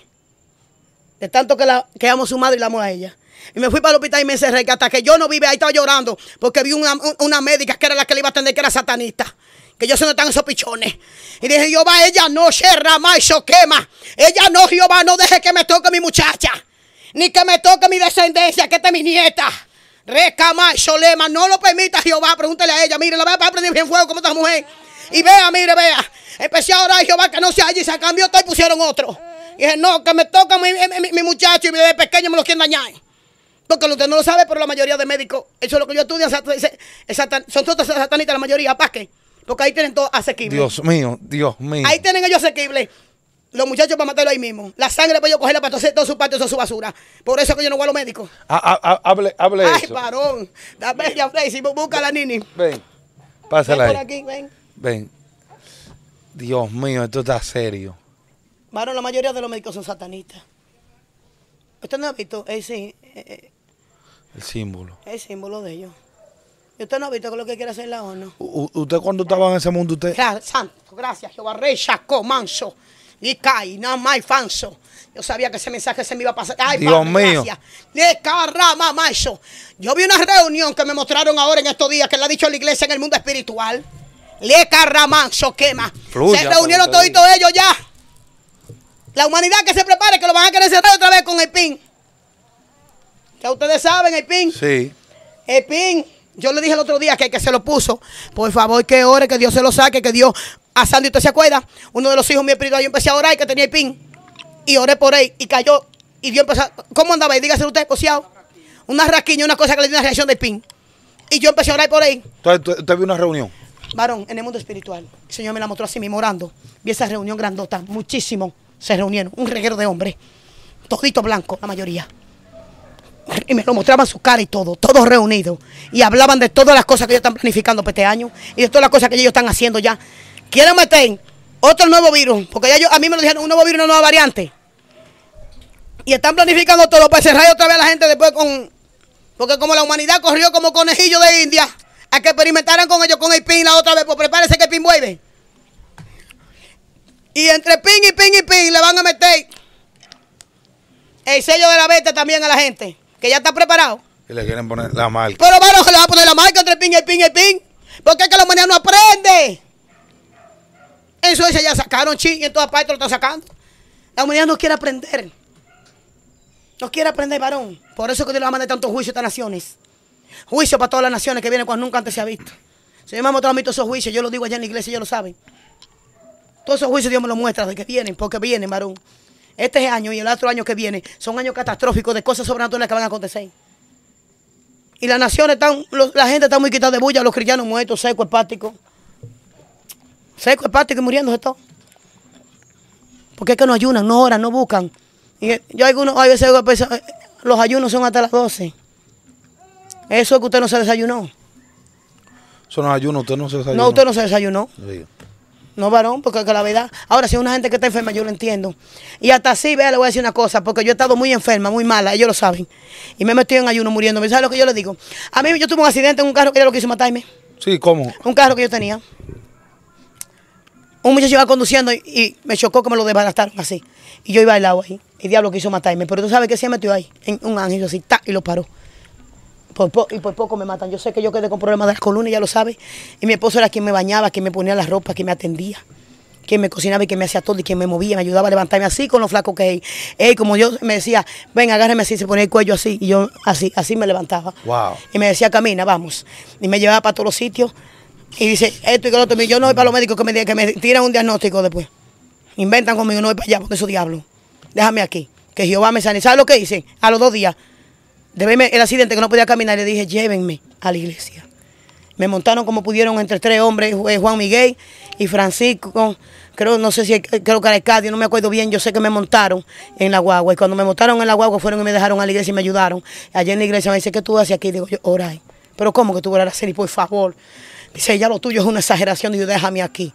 De tanto que, la, que amo su madre y la amo a ella. Y me fui para el hospital y me encerré, que hasta que yo no vive, ahí estaba llorando, porque vi una, una médica que era la que le iba a atender, que era satanista que yo sé dónde están esos pichones. Y dije, Jehová, ella no se rama quema. Ella no, Jehová, no deje que me toque mi muchacha, ni que me toque mi descendencia, que esta es mi nieta. Recama solema, no lo permita Jehová, pregúntele a ella, mire, la va a prender bien fuego como esta mujer. Y vea, mire, vea, empecé ahora Jehová que no se allí se cambió todo y pusieron otro. Y dije, no, que me toca mi, mi, muchacho y desde pequeño me lo quieren dañar. Porque usted no lo sabe, pero la mayoría de médicos, eso es lo que yo estudio, son todas satanitas la mayoría, ¿para qué? Porque ahí tienen todo asequible. Dios mío, Dios mío. Ahí tienen ellos asequible. Los muchachos para matarlo ahí mismo. La sangre para ellos cogerla para hacer todo su parte, eso es su basura. Por eso es que yo no voy a los médicos. Ah, ah, ah hable, hable Ay, eso. parón. Dame ya, Si Busca la nini. Ven, pásala ven por ahí. Aquí, ven. ven. Dios mío, esto está serio. Varón, la mayoría de los médicos son satanistas. ¿Usted no ha visto? Eh, eh, el símbolo. El símbolo de ellos usted no ha visto lo que quiere hacer la ONU? ¿Usted cuando estaba en ese mundo, usted...? santo, gracias, Jehová Rey, Chaco, Manso, Yo sabía que ese mensaje se me iba a pasar. ¡Ay, Dios mío! Gracias. De Yo vi una reunión que me mostraron ahora en estos días que le ha dicho la iglesia en el mundo espiritual. Le carramanso quema. se reunieron toditos ellos ya. La humanidad que se prepare, que lo van a querer cerrar otra vez con el PIN. Ya ustedes saben, el PIN. Sí. El PIN yo le dije el otro día que el que se lo puso, por favor que ore, que Dios se lo saque, que Dios... A Sandy, ¿usted se acuerda? Uno de los hijos míos espiritual, yo empecé a orar y que tenía el pin. Y oré por él y cayó. Y Dios empezó... A... ¿Cómo andaba? ahí? dígase usted, cociado. Una rasquiña, una cosa que le dio una reacción del pin. Y yo empecé a orar por él. ¿Usted, una reunión? Varón, en el mundo espiritual. El Señor me la mostró así mismo orando. Vi esa reunión grandota. Muchísimo se reunieron. Un reguero de hombres. Todito blanco, la mayoría y me lo mostraban su cara y todo, todos reunidos. Y hablaban de todas las cosas que ellos están planificando para este año y de todas las cosas que ellos están haciendo ya. Quieren meter otro nuevo virus, porque ya yo, a mí me lo dijeron, un nuevo virus, una nueva variante. Y están planificando todo para pues cerrar otra vez a la gente después con... Porque como la humanidad corrió como conejillo de India, a que experimentaran con ellos con el pin la otra vez, pues prepárense que el pin vuelve. Y entre pin y pin y pin le van a meter el sello de la Vete también a la gente que ya está preparado. Y le quieren poner la marca. Pero varón que le va a poner la marca entre el pin y el pin y el pin. Porque es que la humanidad no aprende. En Suecia ya sacaron ching y en todas partes lo están sacando. La humanidad no quiere aprender. No quiere aprender, varón. Por eso que Dios le va a mandar tantos juicios a estas naciones. Juicio para todas las naciones que vienen cuando nunca antes se ha visto. Si yo me ha esos juicios, yo lo digo allá en la iglesia, ellos lo saben. Todos esos juicios Dios me los muestra de que vienen, porque vienen, varón este año y el otro año que viene son años catastróficos de cosas sobrenaturales que van a acontecer. Y las naciones están, la gente está muy quitada de bulla, los cristianos muertos, seco, hepático. Seco, hepático y muriéndose todo. Porque es que no ayunan, no oran, no buscan. Y yo algunos, hay veces los ayunos son hasta las 12. Eso es que usted no se desayunó. Son los ayunos, usted no se desayunó. No, usted no se desayunó. No, varón, porque la verdad, ahora si una gente que está enferma, yo lo entiendo. Y hasta así, vea, le voy a decir una cosa, porque yo he estado muy enferma, muy mala, ellos lo saben. Y me he en ayuno muriendo. ¿Sabes lo que yo le digo? A mí yo tuve un accidente en un carro que era lo quiso matarme. Sí, ¿cómo? Un carro que yo tenía. Un muchacho iba conduciendo y, me chocó que me lo desbarataron así. Y yo iba al lado ahí. El diablo quiso matarme. Pero tú sabes que se metió ahí, en un ángel así, ta, y lo paró y por poco me matan. Yo sé que yo quedé con problemas de las columnas, ya lo sabes Y mi esposo era quien me bañaba, quien me ponía las ropa, quien me atendía, quien me cocinaba y quien me hacía todo y quien me movía, me ayudaba a levantarme así con los flacos que hay como yo me decía, ven, agárrame así, se ponía el cuello así. Y yo así, así me levantaba. Wow. Y me decía, camina, vamos. Y me llevaba para todos los sitios. Y dice, esto y lo otro. yo no voy para los médicos que me, que me tiran un diagnóstico después. Inventan conmigo, no voy para allá porque eso diablo. Déjame aquí. Que Jehová me sane. ¿Sabes lo que hice? A los dos días de el accidente que no podía caminar, le dije, llévenme a la iglesia. Me montaron como pudieron entre tres hombres, eh, Juan Miguel y Francisco, creo, no sé si, creo que Arcadio, no me acuerdo bien, yo sé que me montaron en la guagua. Y cuando me montaron en la guagua fueron y me dejaron a la iglesia y me ayudaron. Allí en la iglesia me dice, ¿qué tú haces aquí? Digo yo, Pero ¿cómo que tú volarás? a por favor. Dice, ya lo tuyo es una exageración, digo, déjame aquí.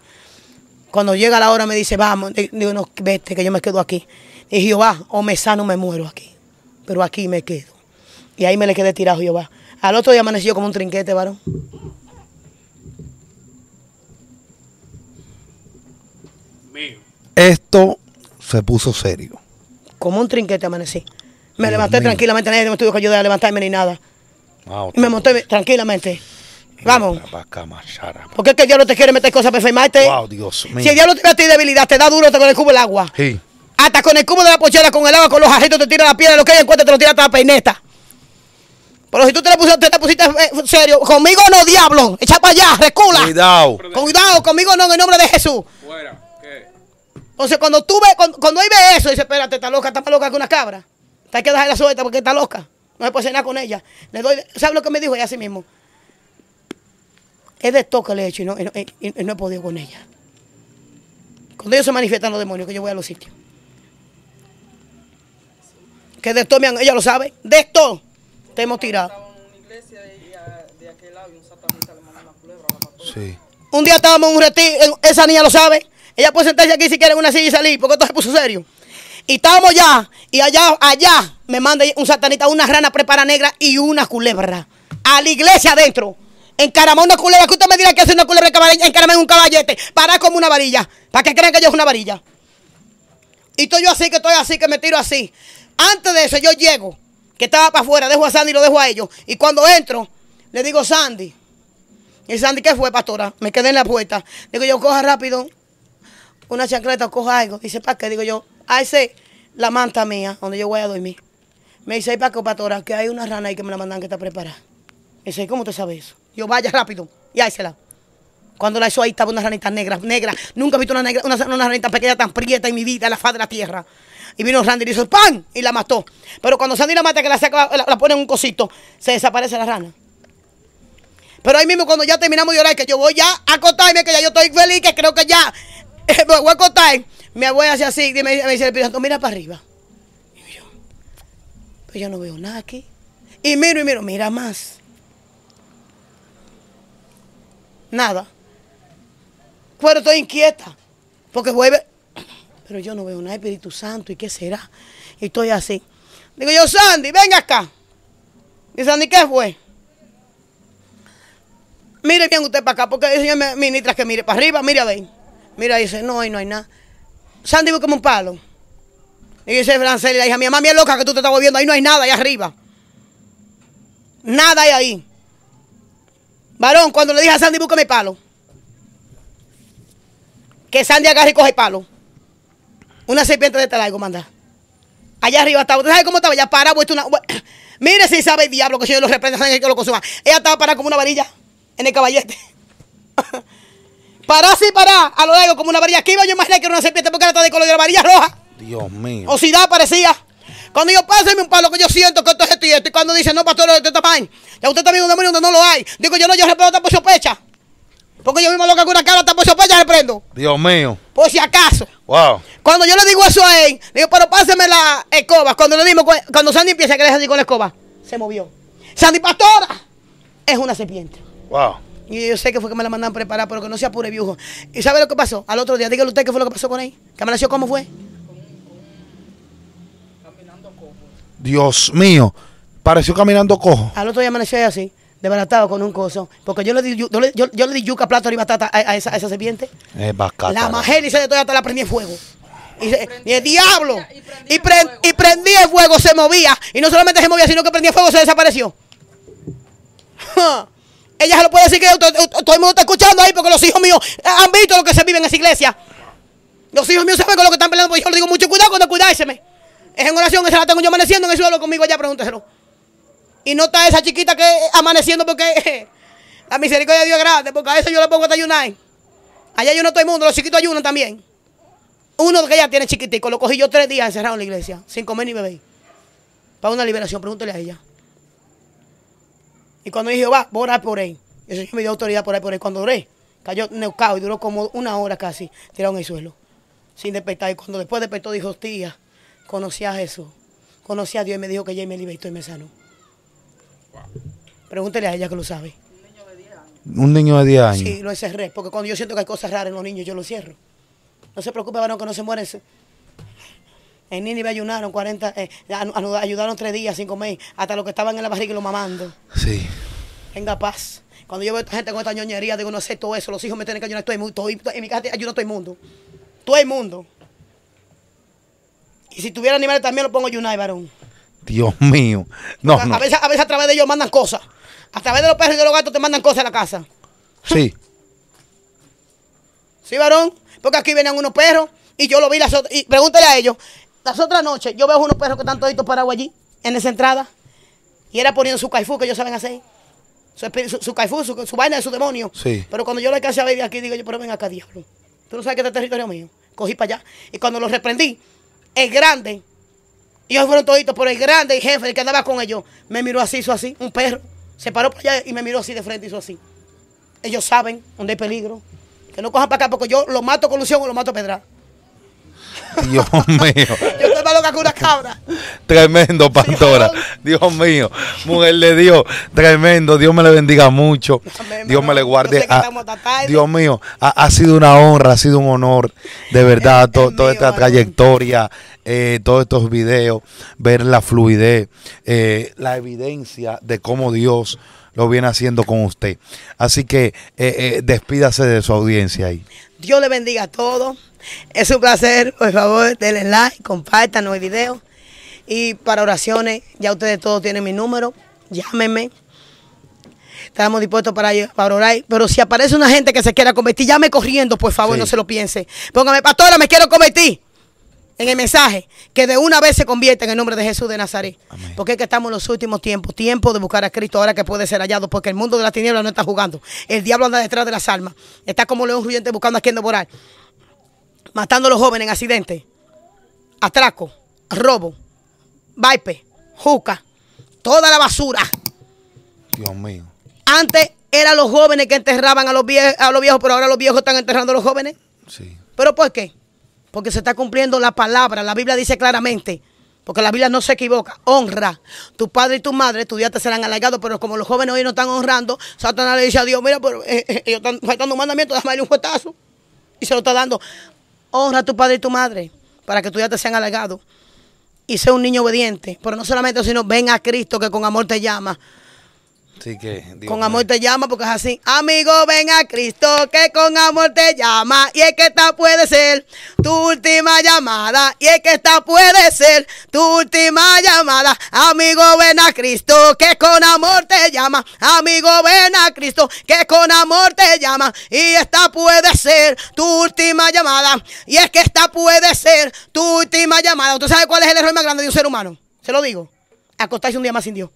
Cuando llega la hora me dice, vamos, digo, no, vete, que yo me quedo aquí. Y Jehová, o me sano me muero aquí, pero aquí me quedo. Y ahí me le quedé tirado Jehová. Al otro día amaneció como un trinquete, varón. Esto se puso serio. Como un trinquete amanecí. Me levanté tranquilamente, nadie me tuvo que ayudar a levantarme ni nada. Ah, me monté tranquilamente. Vamos. Porque es que el diablo te quiere meter cosas para enfermarte. Si el diablo te debilidad, te da duro hasta con el cubo el agua. Sí. Hasta con el cubo de la pochera, con el agua, con los ajitos, te tira la piedra, lo que hay en cuenta, te lo tira hasta la peineta. Pero si tú te la pusiste, te eh, pusiste serio, conmigo no, diablo. Echa para allá, recula. Cuidado. Cuidado, conmigo no, en el nombre de Jesús. Fuera. ¿Qué? Entonces, cuando tú ves, cuando, ve eso, dice, espérate, está loca, está más loca que una cabra. hay que dejarla suelta porque está loca. No se puede cenar con ella. Le doy, ¿Sabes lo que me dijo ella así sí mismo? Es de esto que le he hecho y no, he podido con ella. Cuando ellos se manifiestan los demonios, que yo voy a los sitios. Que de esto me han, ella lo sabe. De esto hemos tirado. Sí. Un día estábamos en un retiro, esa niña lo sabe. Ella puede sentarse aquí si quiere una silla y salir, porque esto se puso serio. Y estábamos ya. y allá, allá, me manda un satanita, una rana prepara negra y una culebra. A la iglesia adentro. Encaramó una culebra, que usted me dirá que es una culebra encaramé un caballete, para como una varilla, para que crean que yo es una varilla. Y estoy yo así, que estoy así, que me tiro así. Antes de eso yo llego que estaba para afuera, dejo a Sandy y lo dejo a ellos. Y cuando entro, le digo, Sandy. Y Sandy, ¿qué fue, pastora? Me quedé en la puerta. Digo yo, coja rápido una chancleta o coja algo. Dice, ¿para qué? Digo yo, ahí ese, la manta mía, donde yo voy a dormir. Me dice, ¿para qué, pastora? Que hay una rana ahí que me la mandan que está preparada. dice, ¿cómo te sabes eso? Yo, vaya rápido. Y ahí se la. Cuando la hizo ahí estaba una ranita negra, negra. Nunca he visto una negra, una, pequeña tan prieta en mi vida, la faz de la tierra. Y vino Randy y le hizo pan Y la mató. Pero cuando Sandy la mata, que la, saca, la, pone en un cosito, se desaparece la rana. Pero ahí mismo cuando ya terminamos de llorar, que yo voy ya a acostarme, que ya yo estoy feliz, que creo que ya me voy a acostar. Mi abuela hace así, y me, dice el mira para arriba. Y yo, pues yo no veo nada aquí. Y miro y miro, mira más. Nada. Pero estoy inquieta. Porque vuelve, pero yo no veo nada Espíritu Santo, ¿y qué será? Y estoy así. Digo yo, Sandy, venga acá. Y Sandy, ¿qué fue? Mire bien usted para acá, porque el señor ministra que mire para arriba, mire a ver. Mira, dice, no, ahí no hay nada. Sandy, como un palo. Y dice Francel, la hija mía, mami es loca que tú te estás volviendo, ahí no hay nada, ahí arriba. Nada hay ahí. Varón, cuando le dije a Sandy, mi palo. Que Sandy agarre y coge palo. Una serpiente de este largo, manda. Allá arriba estaba. ¿Usted sabe cómo estaba? Ya parado, una. Mire si sabe el diablo que yo lo reprenda, que lo consuma. Ella estaba parada como una varilla en el caballete. pará, sí, pará, a lo largo como una varilla. ¿Qué iba yo a imaginar que era una serpiente porque era de color de la varilla roja? Dios mío. O si da, parecía. Cuando yo me un palo que yo siento que esto es esto y esto. cuando dice, no, pastor, esto está mal. Ya usted está viendo un demonio donde no lo hay. Digo, yo no, yo respeto por sospecha. Porque yo mismo loca que una cara Hasta por pues, ya le prendo. Dios mío. Por si acaso. Wow. Cuando yo le digo eso a él, le digo, pero páseme la escoba. Cuando le digo cuando Sandy empieza a querer Sandy con la escoba, se movió. Sandy Pastora es una serpiente. Wow. Y yo sé que fue que me la mandaron preparar, pero que no se apure, viejo. ¿Y sabe lo que pasó? Al otro día, dígale usted qué fue lo que pasó con él. ¿Qué amaneció? ¿Cómo fue? cojo. Dios mío. Pareció caminando cojo. Al otro día amaneció así debaratado con un coso. Porque yo le di, yo, yo, le di yuca, plátano y batata a, esa, serpiente. Es bacata, la de toda hasta la prendí en fuego. Y, el diablo. Y, prend, y prendí el fuego, se movía. Y no solamente se movía, sino que prendía fuego, se desapareció. Ella se lo puede decir que todo el mundo está escuchando ahí porque los hijos míos han visto lo que se vive en esa iglesia. Los hijos míos saben con lo que están peleando. Porque yo le digo mucho cuidado cuando cuidárseme. Es en oración esa la tengo yo amaneciendo en el suelo conmigo allá, pregúnteselo. Y no está esa chiquita que amaneciendo porque la misericordia de Dios es grande, porque a eso yo le pongo a ayunar. Allá yo todo el mundo, los chiquitos ayunan también. Uno que ella tiene chiquitico, lo cogí yo tres días encerrado en la iglesia, sin comer ni beber. Para una liberación, pregúntale a ella. Y cuando dije, va, voy a orar por él. Eso Señor me dio autoridad por ahí por él. Cuando oré, cayó neucado y duró como una hora casi tirado en el suelo, sin despertar. Y cuando después despertó, dijo, tía, conocí a Jesús, conocí a Dios y me dijo que ya me libertó y me sanó. Pregúntele a ella que lo sabe. Un niño de 10 años. Sí, lo encerré, porque cuando yo siento que hay cosas raras en los niños, yo lo cierro. No se preocupe, varón, que no se mueren. En me ayunaron 40, ayudaron 3 días, cinco meses, hasta los que estaban en la barriga y lo mamando. Sí. Venga, paz. Cuando yo veo a esta gente con esta ñoñería, digo, no sé todo eso, los hijos me tienen que ayudar todo el mundo. en mi casa ayuda todo el mundo. Todo el mundo. Y si tuviera animales también lo pongo a ayunar, varón. Dios mío. a veces a través de ellos mandan cosas. A través de los perros y de los gatos te mandan cosas a la casa. Sí. ¿Sí, varón? Porque aquí venían unos perros y yo lo vi las Y pregúntale a ellos. Las otras noches yo veo unos perros que están toditos parados allí, en esa entrada. Y era poniendo su caifú que ellos saben hacer. Su, su, su caifú, su, vaina de su demonio. Sí. Pero cuando yo le alcancé a ver aquí, digo yo, pero ven acá, diablo. Tú no sabes que este es mío. Cogí para allá. Y cuando lo reprendí, el grande, Y ellos fueron toditos, pero el grande, el jefe, el que andaba con ellos, me miró así, hizo así, un perro. Se paró para allá y me miró así de frente, y hizo así. Ellos saben dónde hay peligro. Que no cojan para acá porque yo lo mato con Lucio o lo mato a Pedra. Dios mío. Yo estoy más loca que una cabra. Tremendo, pantora. Dios mío. Mujer de Dios. Tremendo. Dios me le bendiga mucho. Dios me le guarde. Dios mío. Ha, sido una honra, ha sido un honor. De verdad, toda esta trayectoria, eh, todos estos videos, ver la fluidez, eh, la evidencia de cómo Dios lo viene haciendo con usted. Así que eh, despídase de su audiencia ahí. Dios le bendiga a todos. Es un placer, por favor, denle like, compartan el video. Y para oraciones, ya ustedes todos tienen mi número, llámenme. Estamos dispuestos para, para orar. Pero si aparece una gente que se quiera convertir, llame corriendo, por favor, no se lo piense. Póngame, pastora, me quiero convertir. En el mensaje, que de una vez se convierta en el nombre de Jesús de Nazaret. Porque es que estamos en los últimos tiempos, tiempo de buscar a Cristo ahora que puede ser hallado, porque el mundo de las tinieblas no está jugando. El diablo anda detrás de las almas. Está como león ruyente buscando a quien devorar matando a los jóvenes en accidentes, atraco, robo, vaipe, juca, toda la basura. Dios mío. Antes eran los jóvenes que enterraban a los, viejos, a los viejos, pero ahora los viejos están enterrando a los jóvenes. Sí. ¿Pero por qué? Porque se está cumpliendo la palabra. La Biblia dice claramente, porque la Biblia no se equivoca. Honra. Tu padre y tu madre, tus días te serán alargados, pero como los jóvenes hoy no están honrando, Satanás le dice a Dios, mira, pero eh, eh, ellos están faltando un mandamiento, un puetazo. Y se lo está dando honra a tu padre y tu madre para que tú ya te sean alargados. Y sea un niño obediente, pero no solamente, sino ven a Cristo que con amor te llama con amor te llama porque es así. Amigo, ven a Cristo que con amor te llama. Y es que esta puede ser tu última llamada. Y es que esta puede ser tu última llamada. Amigo, ven a Cristo que con amor te llama. Amigo, ven a Cristo que con amor te llama. Y esta puede ser tu última llamada. Y es que esta puede ser tu última llamada. ¿Usted sabe cuál es el error más grande de un ser humano? Se lo digo. Acostarse un día más sin Dios.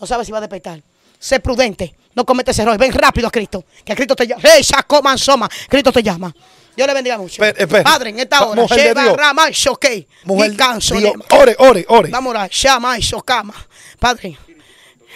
No sabes si va a despertar. Sé prudente. No cometes errores. Ven rápido a Cristo. Que Cristo te llama. Rey, Soma. Cristo te llama. Dios le bendiga mucho. Eh, Padre, en esta hora, lleva Rama y choque. Mujer, canso. Ore, ore, ore. Vamos a orar. y Shokama. Padre.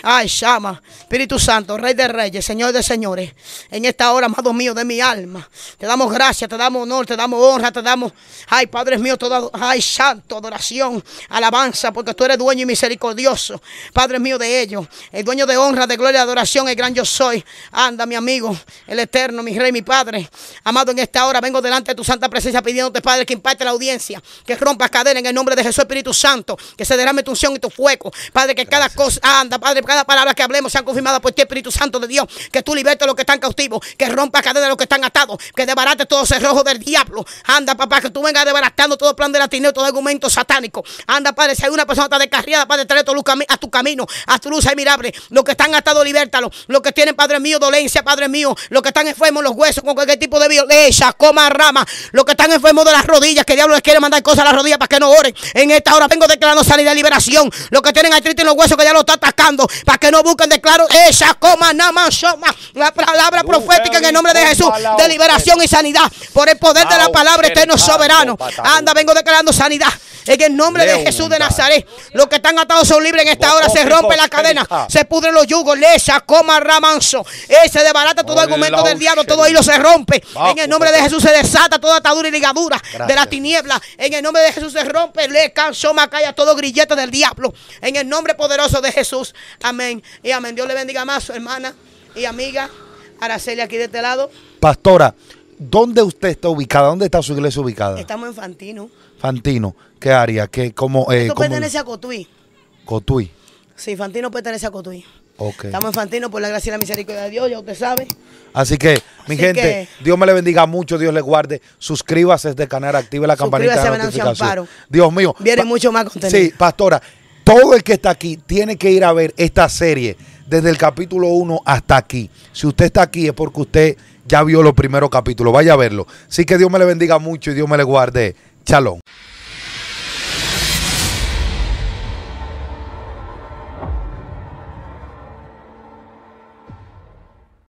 Ay, llama, Espíritu Santo, Rey de Reyes, Señor de Señores. En esta hora, amado mío, de mi alma. Te damos gracias, te damos honor, te damos honra, te damos. Ay, Padre mío, todo, Ay, santo, adoración, alabanza, porque tú eres dueño y misericordioso. Padre mío de ellos. El dueño de honra, de gloria, de adoración, el gran yo soy. Anda, mi amigo, el eterno, mi rey, mi padre. Amado, en esta hora vengo delante de tu santa presencia pidiéndote, Padre, que imparte la audiencia, que rompas cadena en el nombre de Jesús, Espíritu Santo, que se derrame tu unción y tu fuego. Padre, que cada cosa anda, Padre cada palabra que hablemos sea confirmada por ti, Espíritu Santo de Dios. Que tú libertes a los que están cautivos, que rompa cadenas de los que están atados, que desbarate todo cerrojo del diablo. Anda, papá, que tú vengas desbaratando todo plan de latineo, todo argumento satánico. Anda, Padre, si hay una persona que está descarriada, Padre, trae tu a tu camino, a tu luz admirable. Los que están atados, libértalos. Los que tienen, Padre mío, dolencia, Padre mío. Los que están enfermos, los huesos, con cualquier tipo de violencia, coma, rama. Los que están enfermos de las rodillas, que diablo les quiere mandar cosas a las rodillas para que no oren. En esta hora vengo declarando salida y liberación. Los que tienen artritis en los huesos, que ya lo está atacando para que no busquen declaro esa coma la palabra profética en el nombre de Jesús de liberación y sanidad por el poder de la palabra eterno soberano anda vengo declarando sanidad en el nombre de Jesús de Nazaret. Los que están atados son libres en esta oh, hora. Oh, oh, se rompe la cadena. Se pudren los yugos. sacó coma, ramanso. se desbarata todo argumento del diablo. Todo hilo se rompe. En el nombre de Jesús se desata toda atadura y ligadura de la tiniebla. En el nombre de Jesús se rompe. Le canso, macaya todo grillete del diablo. En el nombre poderoso de Jesús. Amén. Y amén. Dios le bendiga más, hermana y amiga. Araceli aquí de este lado. Pastora, ¿Dónde usted está ubicada? ¿Dónde está su iglesia ubicada? Estamos en Fantino. Fantino, ¿qué área? ¿Qué, cómo, eh, Esto pertenece a Cotuí. Cotuí. Sí, Fantino pertenece a Cotuí. Estamos en Fantino por la gracia y la misericordia de Dios, ya usted sabe. Así que, mi gente, Dios me le bendiga mucho, Dios le guarde. Suscríbase a este canal, active la campanita de notificación. Dios mío. Viene mucho más contenido. Sí, pastora, todo el que está aquí tiene que ir a ver esta serie desde el capítulo 1 hasta aquí. Si usted está aquí es porque usted ya vio los primeros capítulos. Vaya a verlo. Así que Dios me le bendiga mucho y Dios me le guarde. Chalón.